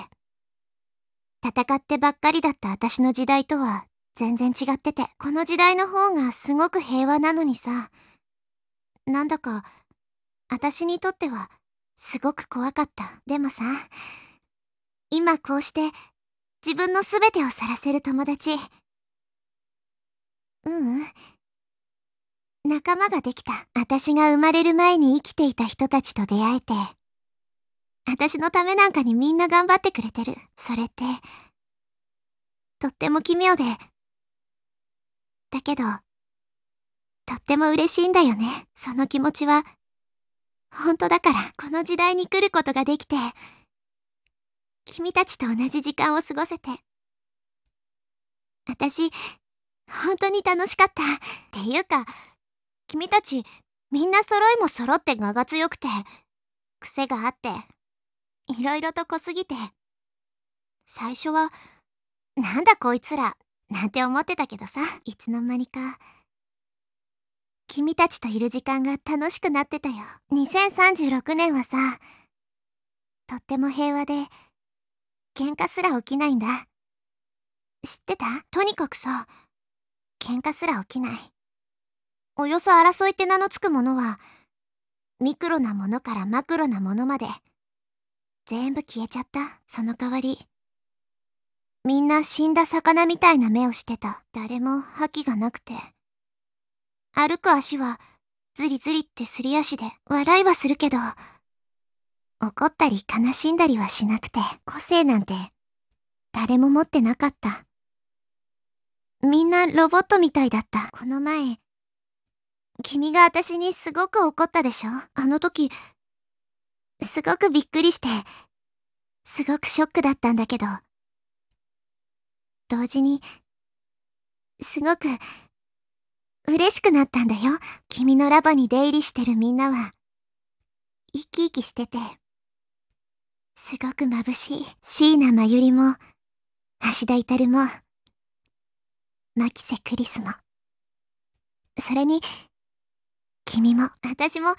戦ってばっかりだった私の時代とは全然違ってて、この時代の方がすごく平和なのにさ、なんだか、私にとっては、すごく怖かった。でもさ、今こうして、自分の全てを晒せる友達。ううん。仲間ができた。私が生まれる前に生きていた人たちと出会えて、私のためなんかにみんな頑張ってくれてる。それって、とっても奇妙で、だけど、とっても嬉しいんだよね。その気持ちは、本当だから、この時代に来ることができて、君たちと同じ時間を過ごせて。私、本当に楽しかった。っていうか、君たち、みんな揃いも揃って我が強くて、癖があって、いろいろと濃すぎて。最初は、なんだこいつら、なんて思ってたけどさ、いつの間にか、君たちといる時間が楽しくなってたよ。2036年はさ、とっても平和で、喧嘩すら起きないんだ。知ってたとにかくさ、喧嘩すら起きない。およそ争いって名のつくものは、ミクロなものからマクロなものまで、全部消えちゃった、その代わり。みんな死んだ魚みたいな目をしてた。誰も覇気がなくて。歩く足は、ズリズリってすり足で、笑いはするけど、怒ったり悲しんだりはしなくて、個性なんて、誰も持ってなかった。みんなロボットみたいだった。この前、君が私にすごく怒ったでしょあの時、すごくびっくりして、すごくショックだったんだけど、同時に、すごく、嬉しくなったんだよ。君のラボに出入りしてるみんなは、生き生きしてて、すごく眩しい。椎名真由里も、橋田至も、牧瀬クリスも。それに、君も、私も、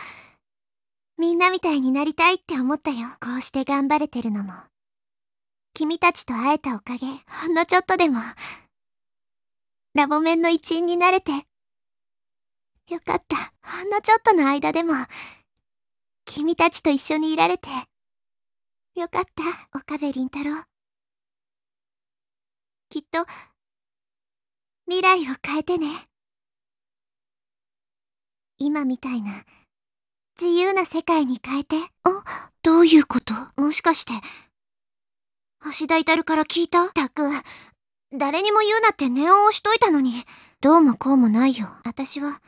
みんなみたいになりたいって思ったよ。こうして頑張れてるのも。君たちと会えたおかげ、ほんのちょっとでも、ラボ面の一員になれて、よかった。ほんのちょっとの間でも、君たちと一緒にいられて、よかった、岡部倫太郎。きっと、未来を変えてね。今みたいな、自由な世界に変えて。あ、どういうこともしかして、橋田至から聞いたたく、誰にも言うなって念を押しといたのに。どうもこうもないよ。私は、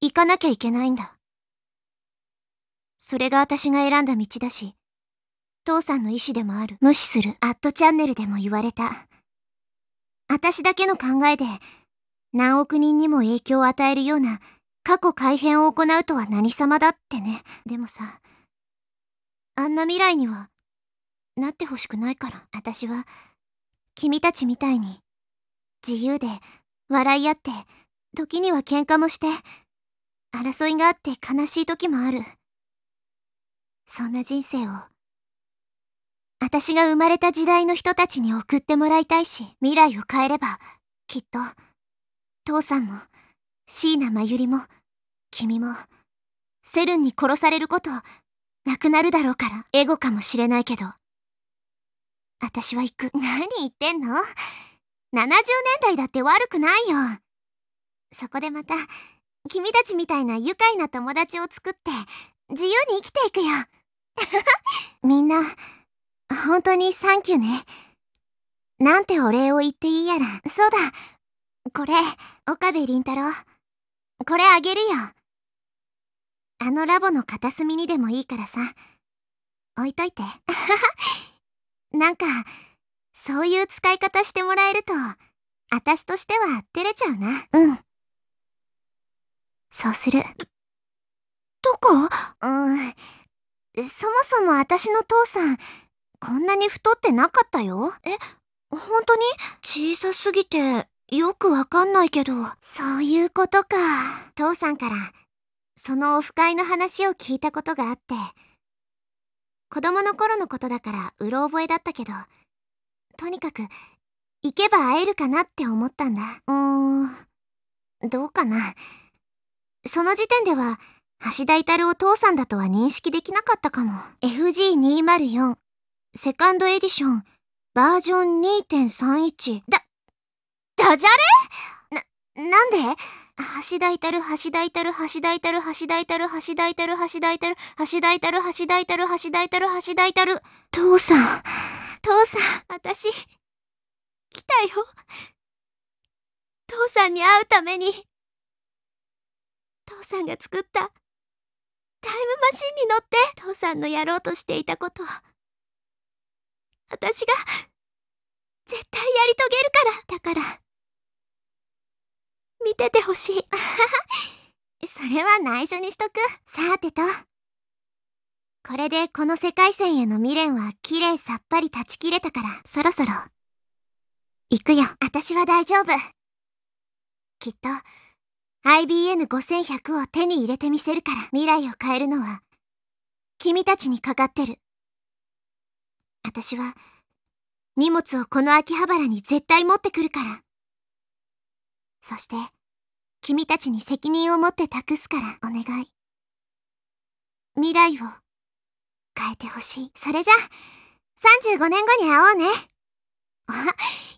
行かなきゃいけないんだ。それが私が選んだ道だし、父さんの意志でもある。無視する。アットチャンネルでも言われた。私だけの考えで、何億人にも影響を与えるような過去改変を行うとは何様だってね。でもさ、あんな未来には、なってほしくないから。私は、君たちみたいに、自由で、笑い合って、時には喧嘩もして、争いがあって悲しい時もある。そんな人生を、私が生まれた時代の人たちに送ってもらいたいし、未来を変えれば、きっと、父さんも、椎名真由里も、君も、セルンに殺されること、なくなるだろうから、エゴかもしれないけど。私は行く。何言ってんの ?70 年代だって悪くないよ。そこでまた、君たちみたいな愉快な友達を作って、自由に生きていくよ。みんな、本当にサンキューね。なんてお礼を言っていいやら。そうだ。これ、岡部倫太郎。これあげるよ。あのラボの片隅にでもいいからさ、置いといて。なんか、そういう使い方してもらえると、私としては照れちゃうな。うん。そうする。どこうん。そもそも私の父さん、こんなに太ってなかったよ。え、本当に小さすぎて、よくわかんないけど。そういうことか。父さんから、そのオフ会の話を聞いたことがあって。子供の頃のことだから、うろ覚えだったけど、とにかく、行けば会えるかなって思ったんだ。うーん、どうかな。その時点では、橋田至を父さんだとは認識できなかったかも。FG204、セカンドエディション、バージョン2.31。だ、ダジャレな、なんで橋だいたる橋だいたる橋だいたる橋だいたる橋だいたる橋だいたる橋だいたる橋だいたる橋だいたる橋だいたる父さん、父さん、私、来たよ。父さんに会うために、父さんが作ったタイムマシンに乗って父さんのやろうとしていたこと私が絶対やり遂げるからだから見ててほしい。それは内緒にしとく。さてと。これでこの世界線への未練は綺麗さっぱり断ち切れたから、そろそろ。行くよ。私は大丈夫。きっと、IBN5100 を手に入れてみせるから、未来を変えるのは、君たちにかかってる。私は、荷物をこの秋葉原に絶対持ってくるから。そして、君たちに責任を持って託すからお願い。未来を変えてほしい。それじゃ、35年後に会おうね。あ、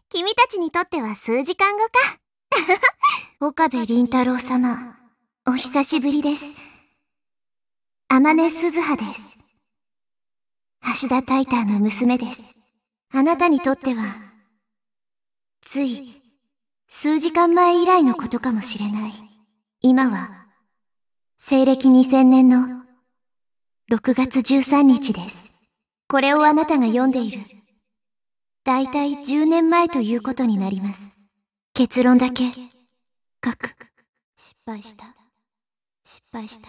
君たちにとっては数時間後か。岡部倫太郎様、お久しぶりです。天音鈴葉です。橋田タイターの娘です。あなたにとっては、つい、数時間前以来のことかもしれない。今は、西暦2000年の6月13日です。これをあなたが読んでいる。だいたい10年前ということになります。結論だけ、書く。失敗した。失敗した。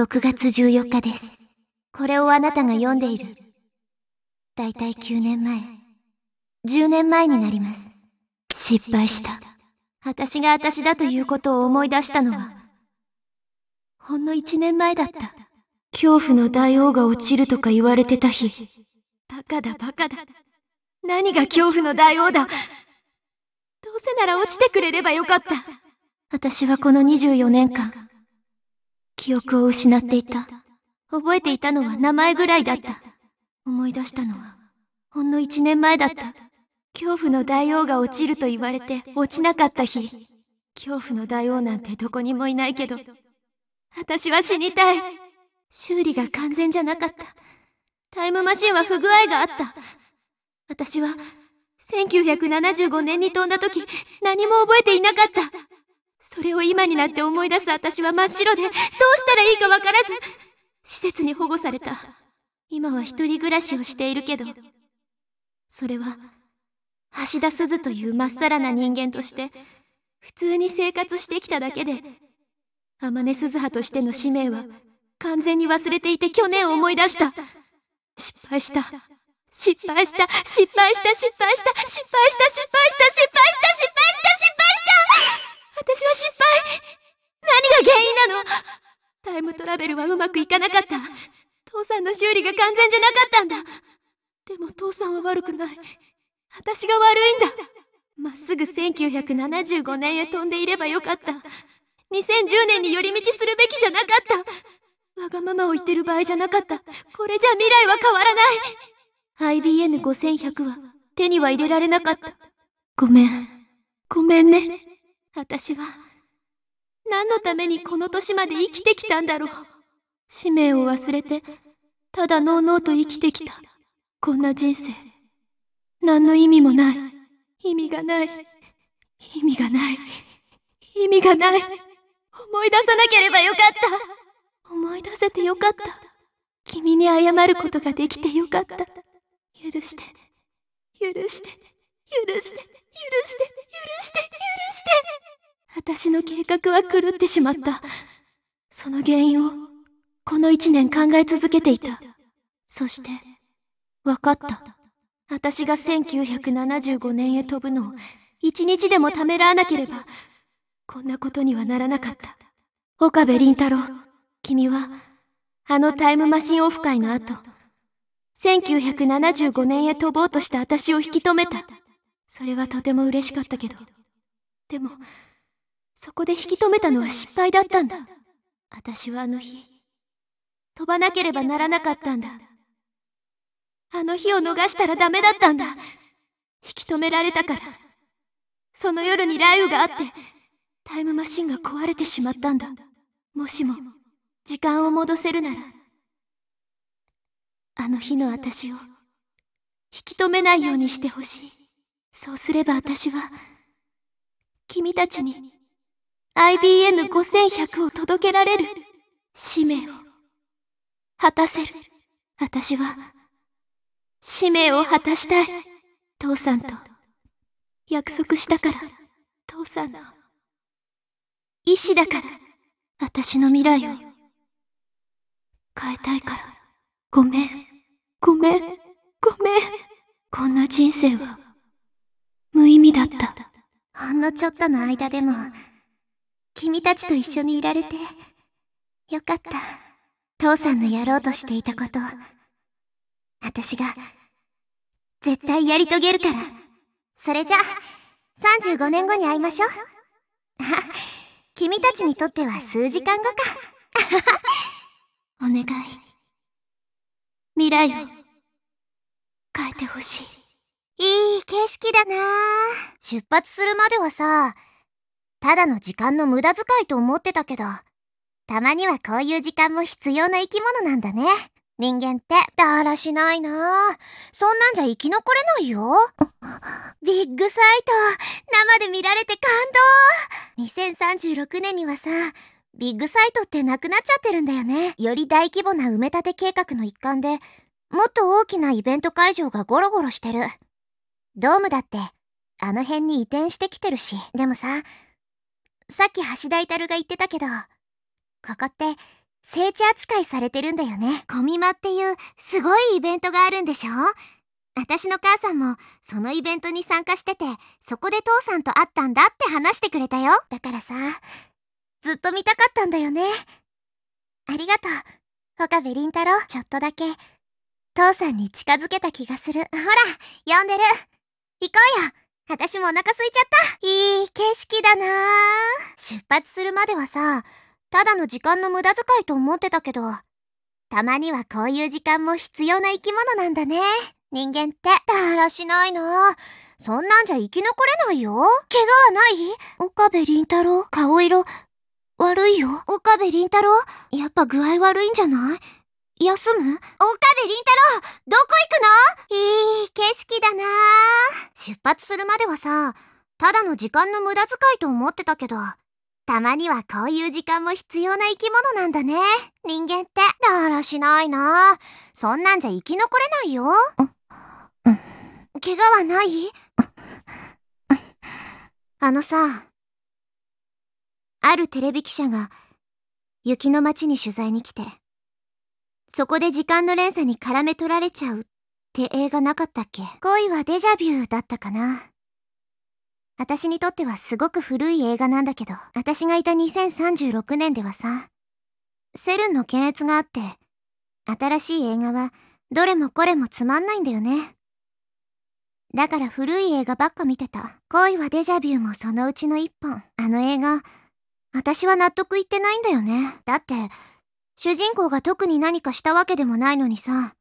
6月14日です。これをあなたが読んでいる。だいたい9年前、10年前になります。失敗した。私が私だということを思い出したのは、ほんの1年前だった。恐怖の大王が落ちるとか言われてた日。バカだバカだ。何が恐怖の大王だ。どうせなら落ちてくれればよかった。私はこの24年間、記憶を失っていた。覚えていたのは名前ぐらいだった。思い出したのは、ほんの一年前だった。恐怖の大王が落ちると言われて落ちなかった日。恐怖の大王なんてどこにもいないけど、私は死にたい。修理が完全じゃなかった。タイムマシンは不具合があった。私は、1975年に飛んだ時、何も覚えていなかった。それを今になって思い出す私は真っ白で、どうしたらいいかわからず、施設に保護された。今は一人暮らしをしているけど、それは、橋田鈴というまっさらな人間として、普通に生活してきただけで、天音鈴葉としての使命は、完全に忘れていて去年思い出した。失敗した。失敗した。失敗した。失敗した。失敗した。失敗した。失敗した。失敗した。失敗した。失敗した。私は失敗何が原因なのタイムトラベルはうまくいかなかった父さんの修理が完全じゃなかったんだでも父さんは悪くない私が悪いんだまっすぐ1975年へ飛んでいればよかった2010年に寄り道するべきじゃなかったわがままを言ってる場合じゃなかったこれじゃ未来は変わらない IBN5100 は手には入れられなかったごめんごめんね私は、何のためにこの年まで生きてきたんだろう。使命を忘れて、ただのうのうと生きてきた。こんな人生、何の意味もない。意味がない。意味がない。意味がない。思い出さなければよかった。思い出せてよかった。君に謝ることができてよかった。許して。許して。許して、許して、許して、許して。私の計画は狂ってしまった。その原因を、この一年考え続けていた。そして、分かった。私が1975年へ飛ぶのを、一日でもためらわなければ、こんなことにはならなかった。岡部倫太郎、君は、あのタイムマシンオフ会の後、1975年へ飛ぼうとした私を引き止めた。それはとても嬉しかったけどでもそこで引き止めたのは失敗だったんだ私はあの日飛ばなければならなかったんだあの日を逃したらダメだったんだ引き止められたからその夜に雷雨があってタイムマシンが壊れてしまったんだもしも時間を戻せるならあの日の私を引き止めないようにしてほしいそうすれば私は、君たちに IBN5100 を届けられる使命を果たせる。私は、使命を果たしたい。父さんと約束したから、父さんの意志だから、私の未来を変えたいから。ごめん、ごめん、ごめん。こんな人生は無意味だった。ほんのちょっとの間でも、君たちと一緒にいられて、よかった。父さんのやろうとしていたこと、私が、絶対やり遂げるから。それじゃ、35年後に会いましょう。君たちにとっては数時間後か。お願い。未来を変えてほしい。形式だな出発するまではさ、ただの時間の無駄遣いと思ってたけど、たまにはこういう時間も必要な生き物なんだね。人間って、だらしないなそんなんじゃ生き残れないよ。ビッグサイト、生で見られて感動 !2036 年にはさ、ビッグサイトってなくなっちゃってるんだよね。より大規模な埋め立て計画の一環で、もっと大きなイベント会場がゴロゴロしてる。ドームだって、あの辺に移転してきてるし。でもさ、さっき橋田至が言ってたけど、ここって、聖地扱いされてるんだよね。コミマっていう、すごいイベントがあるんでしょ私の母さんも、そのイベントに参加してて、そこで父さんと会ったんだって話してくれたよ。だからさ、ずっと見たかったんだよね。ありがとう、岡部林太郎。ちょっとだけ、父さんに近づけた気がする。ほら、呼んでる。行こうよ私もお腹空いちゃったいい景色だな出発するまではさ、ただの時間の無駄遣いと思ってたけど、たまにはこういう時間も必要な生き物なんだね。人間って。だらしないなそんなんじゃ生き残れないよ。怪我はない岡部倫太郎、顔色、悪いよ。岡部倫太郎、やっぱ具合悪いんじゃない休む岡部倫太郎どこ行くのいい景色だな出発するまではさ、ただの時間の無駄遣いと思ってたけど、たまにはこういう時間も必要な生き物なんだね。人間って。だらしないなそんなんじゃ生き残れないよ。うん、怪我はないあのさ、あるテレビ記者が雪の町に取材に来て、そこで時間の連鎖に絡め取られちゃうって映画なかったっけ恋はデジャビューだったかな。私にとってはすごく古い映画なんだけど、私がいた2036年ではさ、セルンの検閲があって、新しい映画はどれもこれもつまんないんだよね。だから古い映画ばっか見てた。恋はデジャビューもそのうちの一本。あの映画、私は納得いってないんだよね。だって、主人公が特に何かしたわけでもないのにさ。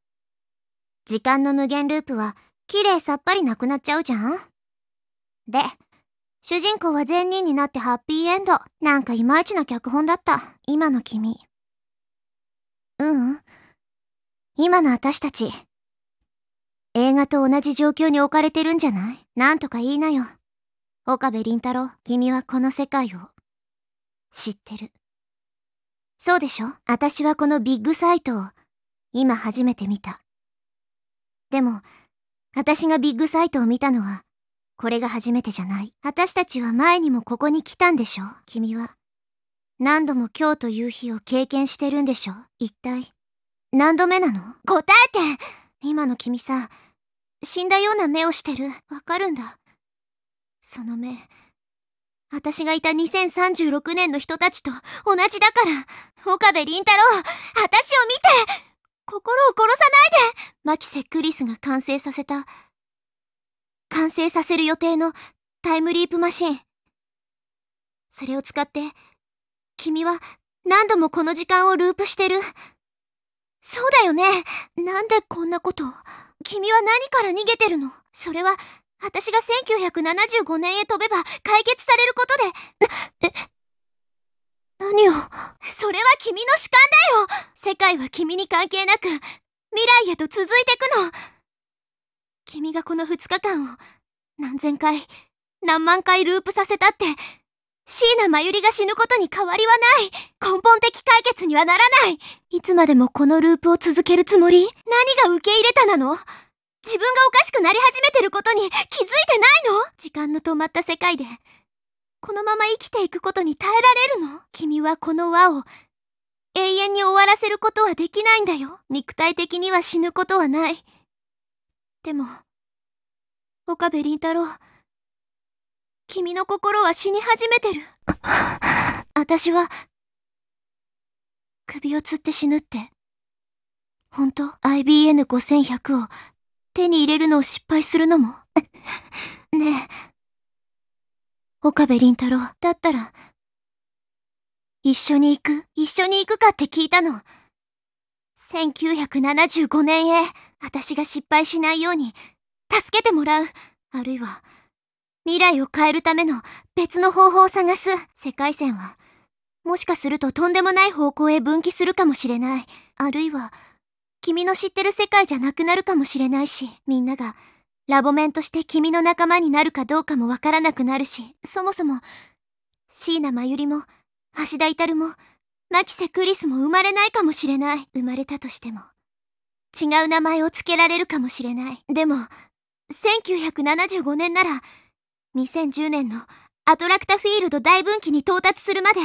時間の無限ループは、綺麗さっぱりなくなっちゃうじゃんで、主人公は善人になってハッピーエンド。なんかいまいちな脚本だった。今の君。ううん。今の私たち。映画と同じ状況に置かれてるんじゃないなんとか言いなよ。岡部倫太郎、君はこの世界を知ってる。そうでしょ私はこのビッグサイトを今初めて見た。でも、私がビッグサイトを見たのは、これが初めてじゃない。私たちは前にもここに来たんでしょ君は。何度も今日という日を経験してるんでしょ一体、何度目なの答えて今の君さ、死んだような目をしてる。わかるんだ。その目。私がいた2036年の人たちと同じだから、岡部倫太郎、私を見て心を殺さないでマキセ・クリスが完成させた、完成させる予定のタイムリープマシン。それを使って、君は何度もこの時間をループしてる。そうだよね。なんでこんなこと君は何から逃げてるのそれは私が1975年へ飛べば解決されることで、な、え、何を。それは君の主観だよ世界は君に関係なく、未来へと続いてくの君がこの2日間を、何千回、何万回ループさせたって、椎名マユリが死ぬことに変わりはない根本的解決にはならないいつまでもこのループを続けるつもり何が受け入れたなの自分がおかしくなり始めてることに気づいてないの時間の止まった世界で、このまま生きていくことに耐えられるの君はこの輪を永遠に終わらせることはできないんだよ。肉体的には死ぬことはない。でも、岡部倫太郎、君の心は死に始めてる。私は、首を吊って死ぬって、本当 ?IBN5100 を手に入れるのを失敗するのも。ねえ。岡部倫太郎、だったら、一緒に行く一緒に行くかって聞いたの。1975年へ、私が失敗しないように、助けてもらう。あるいは、未来を変えるための別の方法を探す。世界線は、もしかするととんでもない方向へ分岐するかもしれない。あるいは、君の知ってる世界じゃなくなるかもしれないし、みんながラボメンとして君の仲間になるかどうかもわからなくなるし、そもそも、椎名真由里も、橋田至も、牧瀬クリスも生まれないかもしれない。生まれたとしても、違う名前を付けられるかもしれない。でも、1975年なら、2010年のアトラクタフィールド大分岐に到達するまで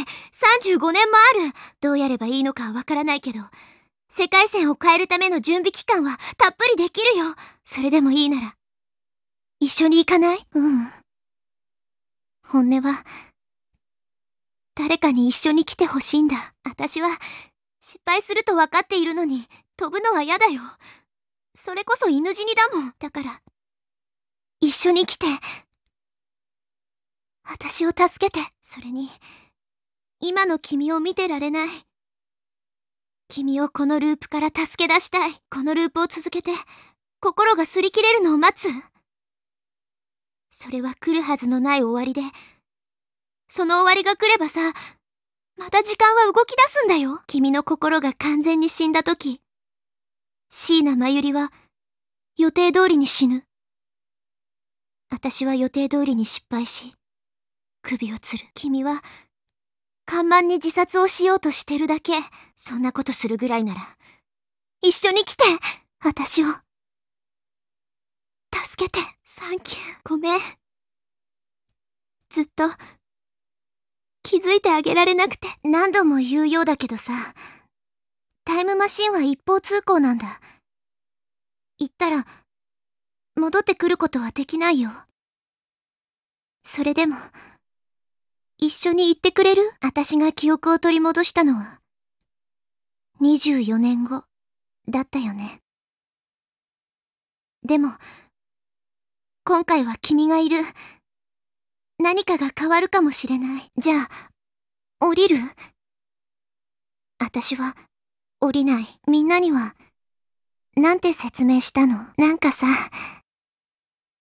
35年もある。どうやればいいのかはわからないけど、世界線を変えるための準備期間はたっぷりできるよ。それでもいいなら。一緒に行かないうん。本音は、誰かに一緒に来てほしいんだ。私は、失敗すると分かっているのに、飛ぶのは嫌だよ。それこそ犬死にだもん。だから、一緒に来て、私を助けて。それに、今の君を見てられない。君をこのループから助け出したい。このループを続けて、心が擦り切れるのを待つ。それは来るはずのない終わりで、その終わりが来ればさ、また時間は動き出すんだよ。君の心が完全に死んだ時、椎名真由里は予定通りに死ぬ。私は予定通りに失敗し、首を吊る。君は看板に自殺をしようとしてるだけ。そんなことするぐらいなら、一緒に来て私を。助けて。サンキュー。ごめん。ずっと、気づいてあげられなくて。何度も言うようだけどさ、タイムマシンは一方通行なんだ。行ったら、戻ってくることはできないよ。それでも、一緒に行ってくれる私が記憶を取り戻したのは、24年後だったよね。でも、今回は君がいる。何かが変わるかもしれない。じゃあ、降りる私は、降りない。みんなには、なんて説明したのなんかさ、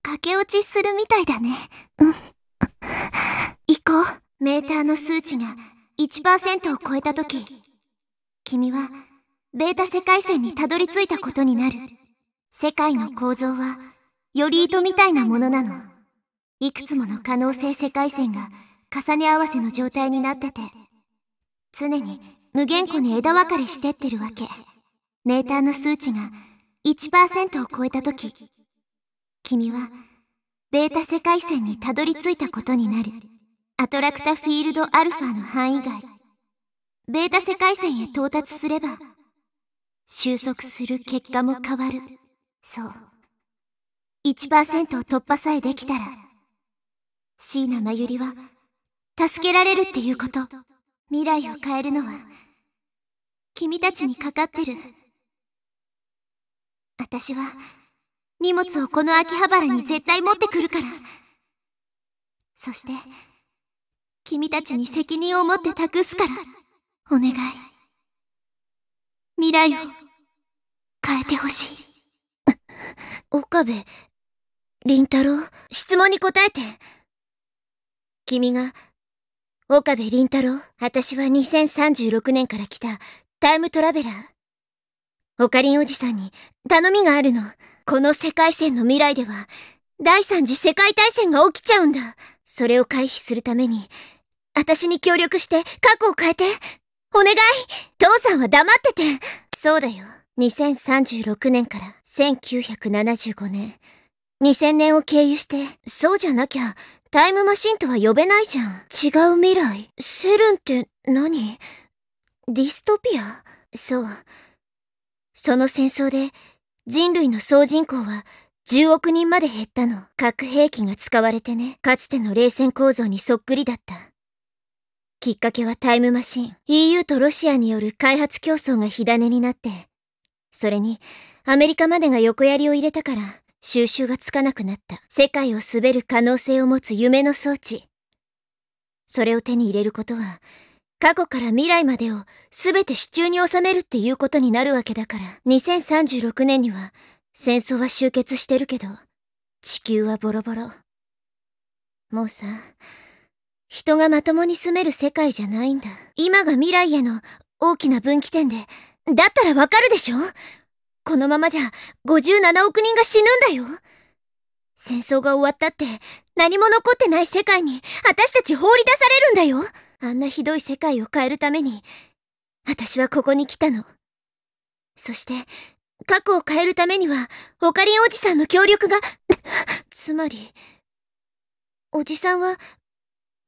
駆け落ちするみたいだね。うん。行こう。メーターの数値が1%を超えたとき、君はベータ世界線にたどり着いたことになる。世界の構造は、より糸みたいなものなの。いくつもの可能性世界線が重ね合わせの状態になってて、常に無限個に枝分かれしてってるわけ。メーターの数値が1%を超えたとき、君は、ベータ世界線にたどり着いたことになる。アトラクタフィールドアルファの範囲外、ベータ世界線へ到達すれば、収束する結果も変わる。そう。1%を突破さえできたら、椎名マユリは、助けられるっていうこと。未来を変えるのは、君たちにかかってる。私は、荷物をこの秋葉原に絶対持ってくるから。そして、君たちに責任を持って託すから、お願い。未来を変えてほしい。岡部、凛太郎、質問に答えて。君が、岡部凛太郎、私は2036年から来たタイムトラベラー。オカリンおじさんに頼みがあるの。この世界線の未来では、第三次世界大戦が起きちゃうんだ。それを回避するために、私に協力して過去を変えてお願い父さんは黙っててそうだよ。2036年から1975年、2000年を経由して、そうじゃなきゃ、タイムマシンとは呼べないじゃん。違う未来セルンって何ディストピアそう。その戦争で、人類の総人口は10億人まで減ったの。核兵器が使われてね。かつての冷戦構造にそっくりだった。きっかけはタイムマシン。EU とロシアによる開発競争が火種になって、それにアメリカまでが横槍を入れたから、収集がつかなくなった。世界を滑る可能性を持つ夢の装置。それを手に入れることは、過去から未来までを全て手中に収めるっていうことになるわけだから、2036年には戦争は終結してるけど、地球はボロボロ。もうさ、人がまともに住める世界じゃないんだ。今が未来への大きな分岐点で、だったらわかるでしょこのままじゃ57億人が死ぬんだよ戦争が終わったって何も残ってない世界に私たち放り出されるんだよあんなひどい世界を変えるために私はここに来たの。そして過去を変えるためには、オカリンおじさんの協力が、つまり、おじさんは、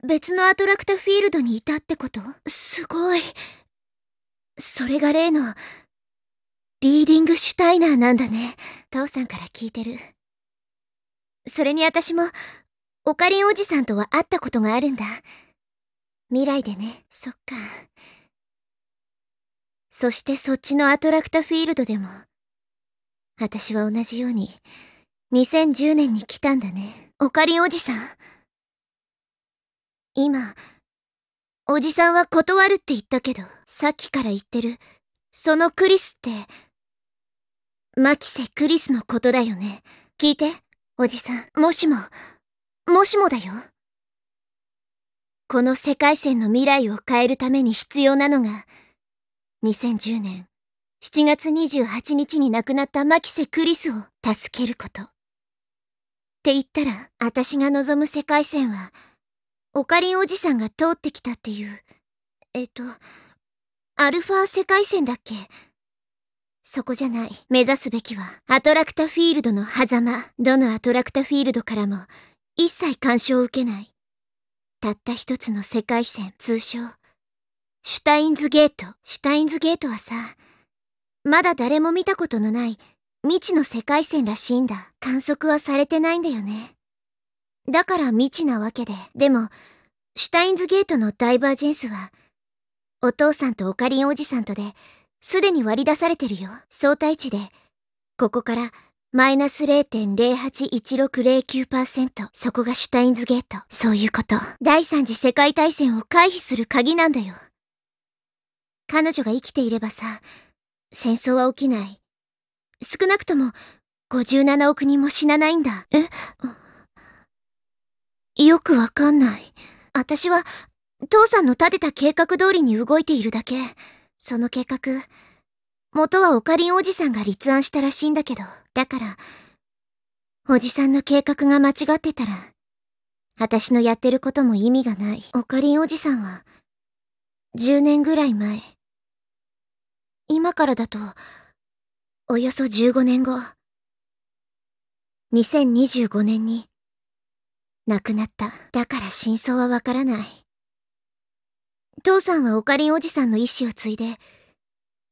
別のアトラクタフィールドにいたってことすごい。それが例の、リーディングシュタイナーなんだね。父さんから聞いてる。それに私も、オカリンおじさんとは会ったことがあるんだ。未来でね、そっか。そしてそっちのアトラクタフィールドでも、私は同じように、2010年に来たんだね、オカリンおじさん。今、おじさんは断るって言ったけど、さっきから言ってる、そのクリスって、マキセ・クリスのことだよね。聞いて、おじさん。もしも、もしもだよ。この世界線の未来を変えるために必要なのが、2010年、7月28日に亡くなったマキセ・クリスを助けること。って言ったら、私が望む世界線は、オカリンおじさんが通ってきたっていう、えっと、アルファ世界線だっけそこじゃない。目指すべきは、アトラクタフィールドの狭間、どのアトラクタフィールドからも、一切干渉を受けない。たった一つの世界線、通称、シュタインズゲート。シュタインズゲートはさ、まだ誰も見たことのない未知の世界線らしいんだ。観測はされてないんだよね。だから未知なわけで。でも、シュタインズゲートのダイバージェンスは、お父さんとオカリンおじさんとで、すでに割り出されてるよ。相対値で、ここからマイナス0.081609%。そこがシュタインズゲート。そういうこと。第三次世界大戦を回避する鍵なんだよ。彼女が生きていればさ、戦争は起きない。少なくとも、57億人も死なないんだ。えよくわかんない。私は、父さんの立てた計画通りに動いているだけ。その計画、元はオカリンおじさんが立案したらしいんだけど、だから、おじさんの計画が間違ってたら、私のやってることも意味がない。オカリンおじさんは、10年ぐらい前、今からだと、およそ15年後、2025年に、亡くなった。だから真相はわからない。父さんはオカリンおじさんの意志を継いで、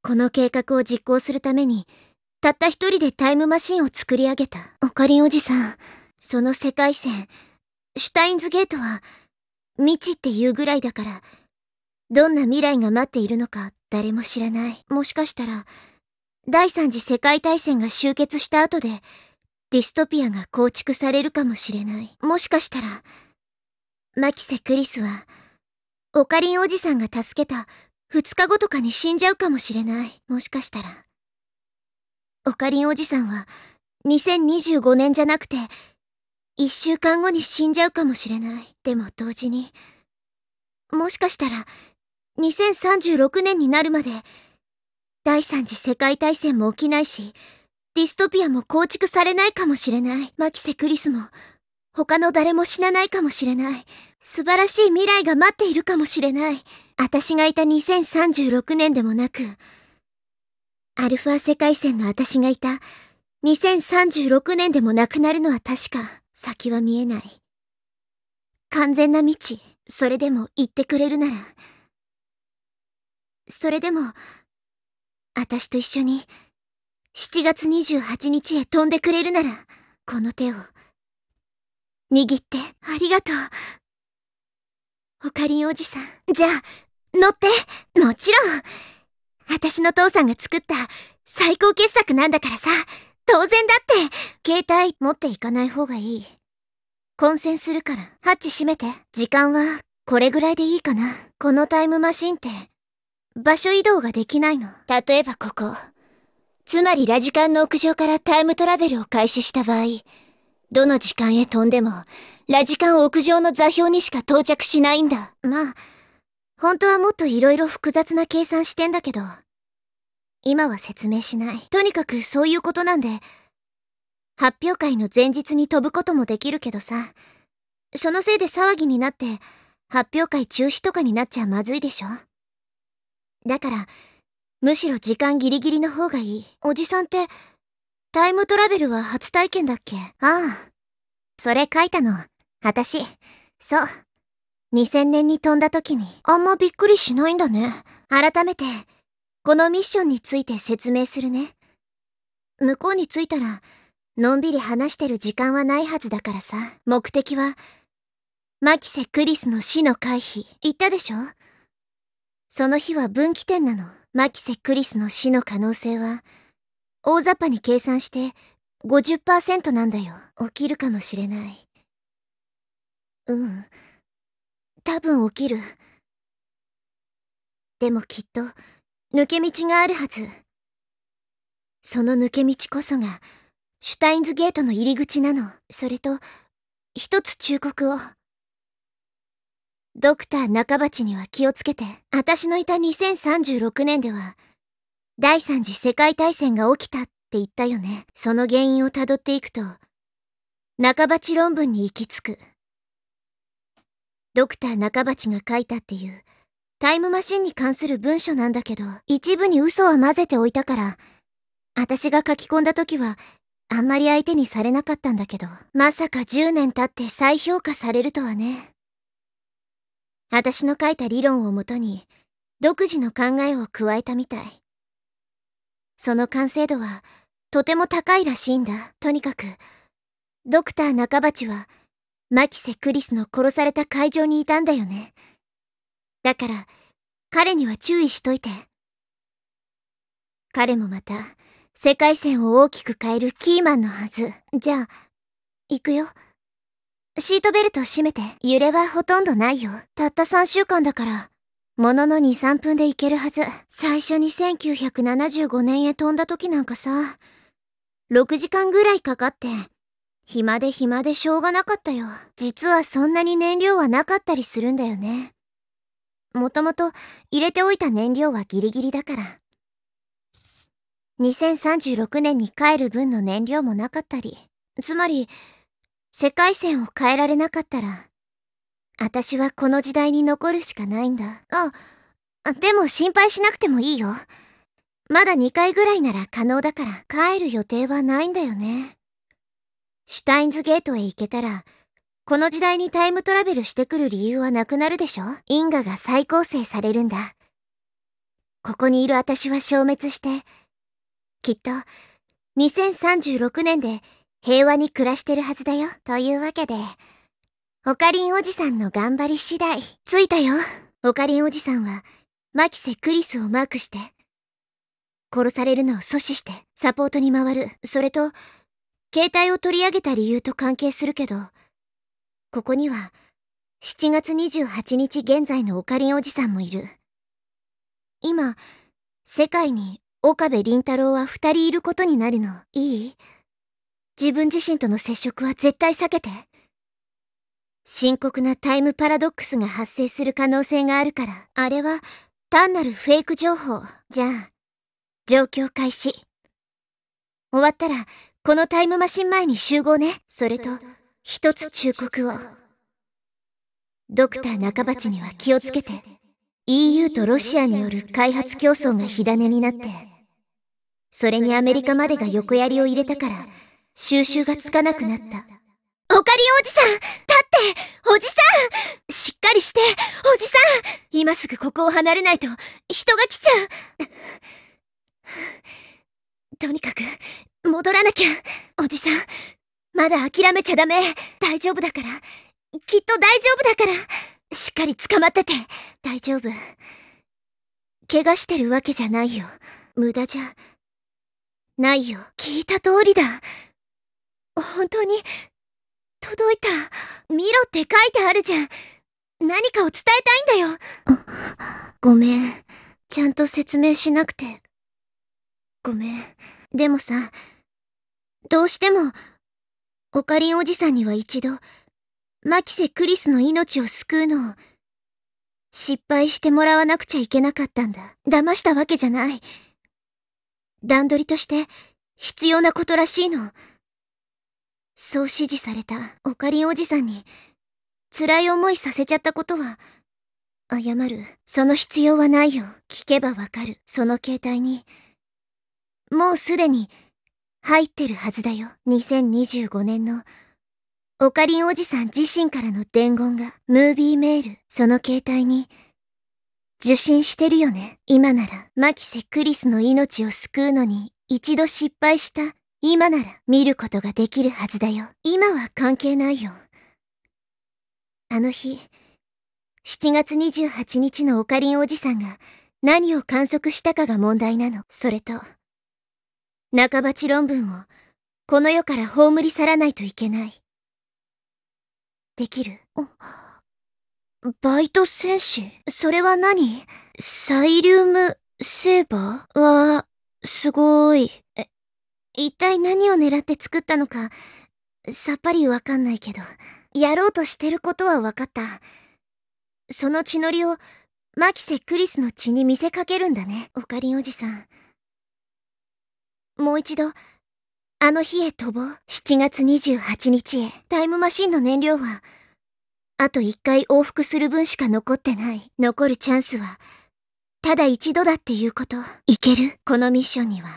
この計画を実行するために、たった一人でタイムマシンを作り上げた。オカリンおじさん、その世界線、シュタインズゲートは、未知っていうぐらいだから、どんな未来が待っているのか誰も知らない。もしかしたら、第三次世界大戦が終結した後で、ディストピアが構築されるかもしれない。もしかしたら、マキセ・クリスは、オカリンおじさんが助けた2日後とかに死んじゃうかもしれない。もしかしたら。オカリンおじさんは、2025年じゃなくて、1週間後に死んじゃうかもしれない。でも同時に、もしかしたら、2036年になるまで、第三次世界大戦も起きないし、ディストピアも構築されないかもしれない。マキセ・クリスも、他の誰も死なないかもしれない。素晴らしい未来が待っているかもしれない。私がいた2036年でもなく、アルファ世界線の私がいた2036年でもなくなるのは確か先は見えない。完全な未知、それでも言ってくれるなら、それでも、私と一緒に、7月28日へ飛んでくれるなら、この手を、握って。ありがとう。オカリンおじさん。じゃあ、乗って。もちろん。私の父さんが作った最高傑作なんだからさ。当然だって。携帯持っていかない方がいい。混戦するから、ハッチ閉めて。時間はこれぐらいでいいかな。このタイムマシンって、場所移動ができないの。例えばここ。つまりラジカンの屋上からタイムトラベルを開始した場合、どの時間へ飛んでも、ラジカン屋上の座標にしか到着しないんだ。まあ、本当はもっと色々複雑な計算してんだけど、今は説明しない。とにかくそういうことなんで、発表会の前日に飛ぶこともできるけどさ、そのせいで騒ぎになって、発表会中止とかになっちゃまずいでしょだから、むしろ時間ギリギリの方がいい。おじさんって、タイムトラベルは初体験だっけああ。それ書いたの、私。そう。2000年に飛んだ時に。あんまびっくりしないんだね。改めて、このミッションについて説明するね。向こうに着いたら、のんびり話してる時間はないはずだからさ。目的は、マキセ・クリスの死の回避。言ったでしょその日は分岐点なの。マキセ・クリスの死の可能性は、大雑把に計算して50%なんだよ。起きるかもしれない。うん。多分起きる。でもきっと、抜け道があるはず。その抜け道こそが、シュタインズゲートの入り口なの。それと、一つ忠告を。ドクター中鉢には気をつけて。私のいた2036年では、第三次世界大戦が起きたって言ったよね。その原因をたどっていくと、中鉢論文に行き着く。ドクター中鉢が書いたっていう、タイムマシンに関する文書なんだけど、一部に嘘は混ぜておいたから、私が書き込んだ時は、あんまり相手にされなかったんだけど、まさか10年経って再評価されるとはね。私の書いた理論をもとに、独自の考えを加えたみたい。その完成度は、とても高いらしいんだ。とにかく、ドクター中鉢は、マキセ・クリスの殺された会場にいたんだよね。だから、彼には注意しといて。彼もまた、世界線を大きく変えるキーマンのはず。じゃあ、行くよ。シートベルト閉めて。揺れはほとんどないよ。たった3週間だから、ものの2、3分で行けるはず。最初に1975年へ飛んだ時なんかさ、6時間ぐらいかかって、暇で暇でしょうがなかったよ。実はそんなに燃料はなかったりするんだよね。もともと入れておいた燃料はギリギリだから。2036年に帰る分の燃料もなかったり。つまり、世界線を変えられなかったら、私はこの時代に残るしかないんだ。あ、でも心配しなくてもいいよ。まだ2回ぐらいなら可能だから帰る予定はないんだよね。シュタインズゲートへ行けたら、この時代にタイムトラベルしてくる理由はなくなるでしょ因果が再構成されるんだ。ここにいる私は消滅して、きっと、2036年で平和に暮らしてるはずだよ。というわけで、オカリンおじさんの頑張り次第、着いたよ。オカリンおじさんは、マキセ・クリスをマークして、殺されるのを阻止して、サポートに回る。それと、携帯を取り上げた理由と関係するけど、ここには、7月28日現在のオカリンおじさんもいる。今、世界に岡部倫太郎は二人いることになるの。いい自分自身との接触は絶対避けて。深刻なタイムパラドックスが発生する可能性があるから、あれは単なるフェイク情報。じゃあ、状況開始。終わったら、このタイムマシン前に集合ね。それと、一つ忠告を。ドクター中鉢には気をつけて、EU とロシアによる開発競争が火種になって、それにアメリカまでが横槍を入れたから、収集がつかなくなった。オカリおじさん立っておじさんしっかりしておじさん今すぐここを離れないと人が来ちゃうとにかく戻らなきゃおじさんまだ諦めちゃダメ大丈夫だからきっと大丈夫だからしっかり捕まってて大丈夫怪我してるわけじゃないよ無駄じゃないよ聞いた通りだ本当に届いた見ろって書いてあるじゃん何かを伝えたいんだよごめんちゃんと説明しなくてごめんでもさどうしてもオカリンおじさんには一度マキセ・クリスの命を救うのを失敗してもらわなくちゃいけなかったんだ騙したわけじゃない段取りとして必要なことらしいの。そう指示されたオカリンおじさんに、辛い思いさせちゃったことは、謝る。その必要はないよ。聞けばわかる。その携帯に、もうすでに、入ってるはずだよ。2025年の、オカリンおじさん自身からの伝言が、ムービーメール、その携帯に、受信してるよね。今なら、マキセ・クリスの命を救うのに、一度失敗した今なら見ることができるはずだよ。今は関係ないよ。あの日、7月28日のオカリンおじさんが何を観測したかが問題なの。それと、中鉢論文をこの世から葬り去らないといけない。できるバイト戦士それは何サイリウムセーバーは、すごーい。一体何を狙って作ったのか、さっぱりわかんないけど、やろうとしてることはわかった。その血のりを、マキセ・クリスの血に見せかけるんだね、オカリンおじさん。もう一度、あの日へ飛ぼう。7月28日へ。タイムマシンの燃料は、あと1回往復する分しか残ってない。残るチャンスは、ただ一度だっていうこと。いけるこのミッションには、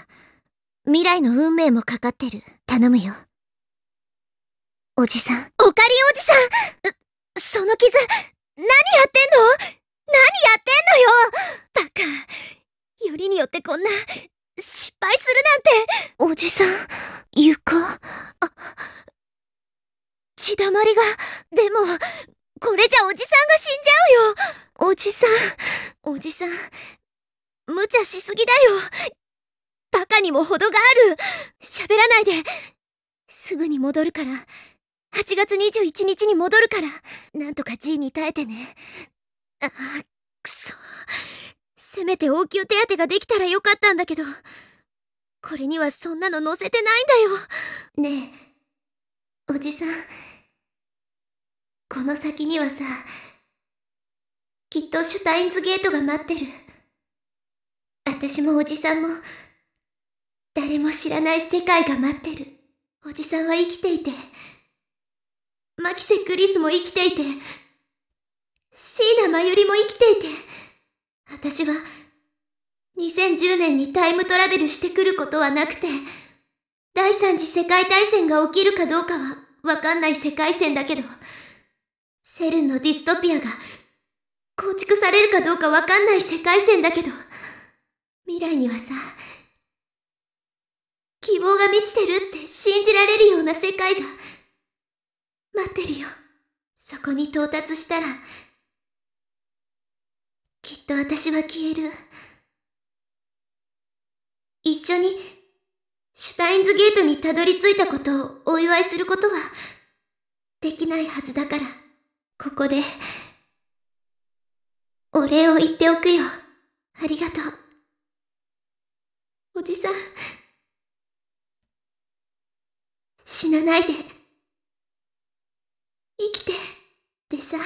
未来の運命もかかってる。頼むよ。おじさん。おかりおじさんその傷、何やってんの何やってんのよバカ。よりによってこんな、失敗するなんて。おじさん、床。あ、血だまりが、でも、これじゃおじさんが死んじゃうよおじさん、おじさん、無茶しすぎだよバカにも程がある喋らないですぐに戻るから。8月21日に戻るから。なんとか G に耐えてね。ああ、くそ。せめて応急手当ができたらよかったんだけど。これにはそんなの載せてないんだよ。ねえ、おじさん。この先にはさ、きっとシュタインズゲートが待ってる。私もおじさんも、誰も知らない世界が待ってる。おじさんは生きていて、マキセ・クリスも生きていて、椎名マユリも生きていて、私は、2010年にタイムトラベルしてくることはなくて、第三次世界大戦が起きるかどうかはわかんない世界線だけど、セルンのディストピアが構築されるかどうかわかんない世界線だけど、未来にはさ、希望が満ちてるって信じられるような世界が待ってるよそこに到達したらきっと私は消える一緒にシュタインズゲートにたどり着いたことをお祝いすることはできないはずだからここでお礼を言っておくよありがとうおじさん死なないで。生きて、でさ、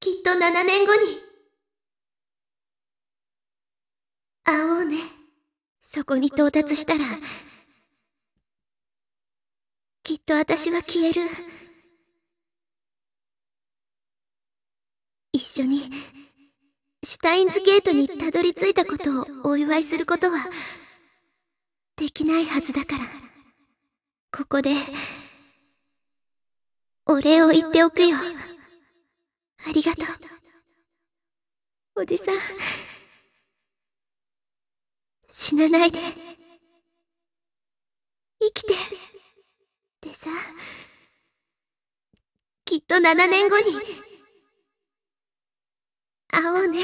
きっと7年後に、会おうね。そこに到達したら、きっと私は消える。一緒に、シュタインズゲートにたどり着いたことをお祝いすることは、できないはずだからここでお礼を言っておくよありがとうおじさん死なないで生きてでさきっと7年後に会おうね。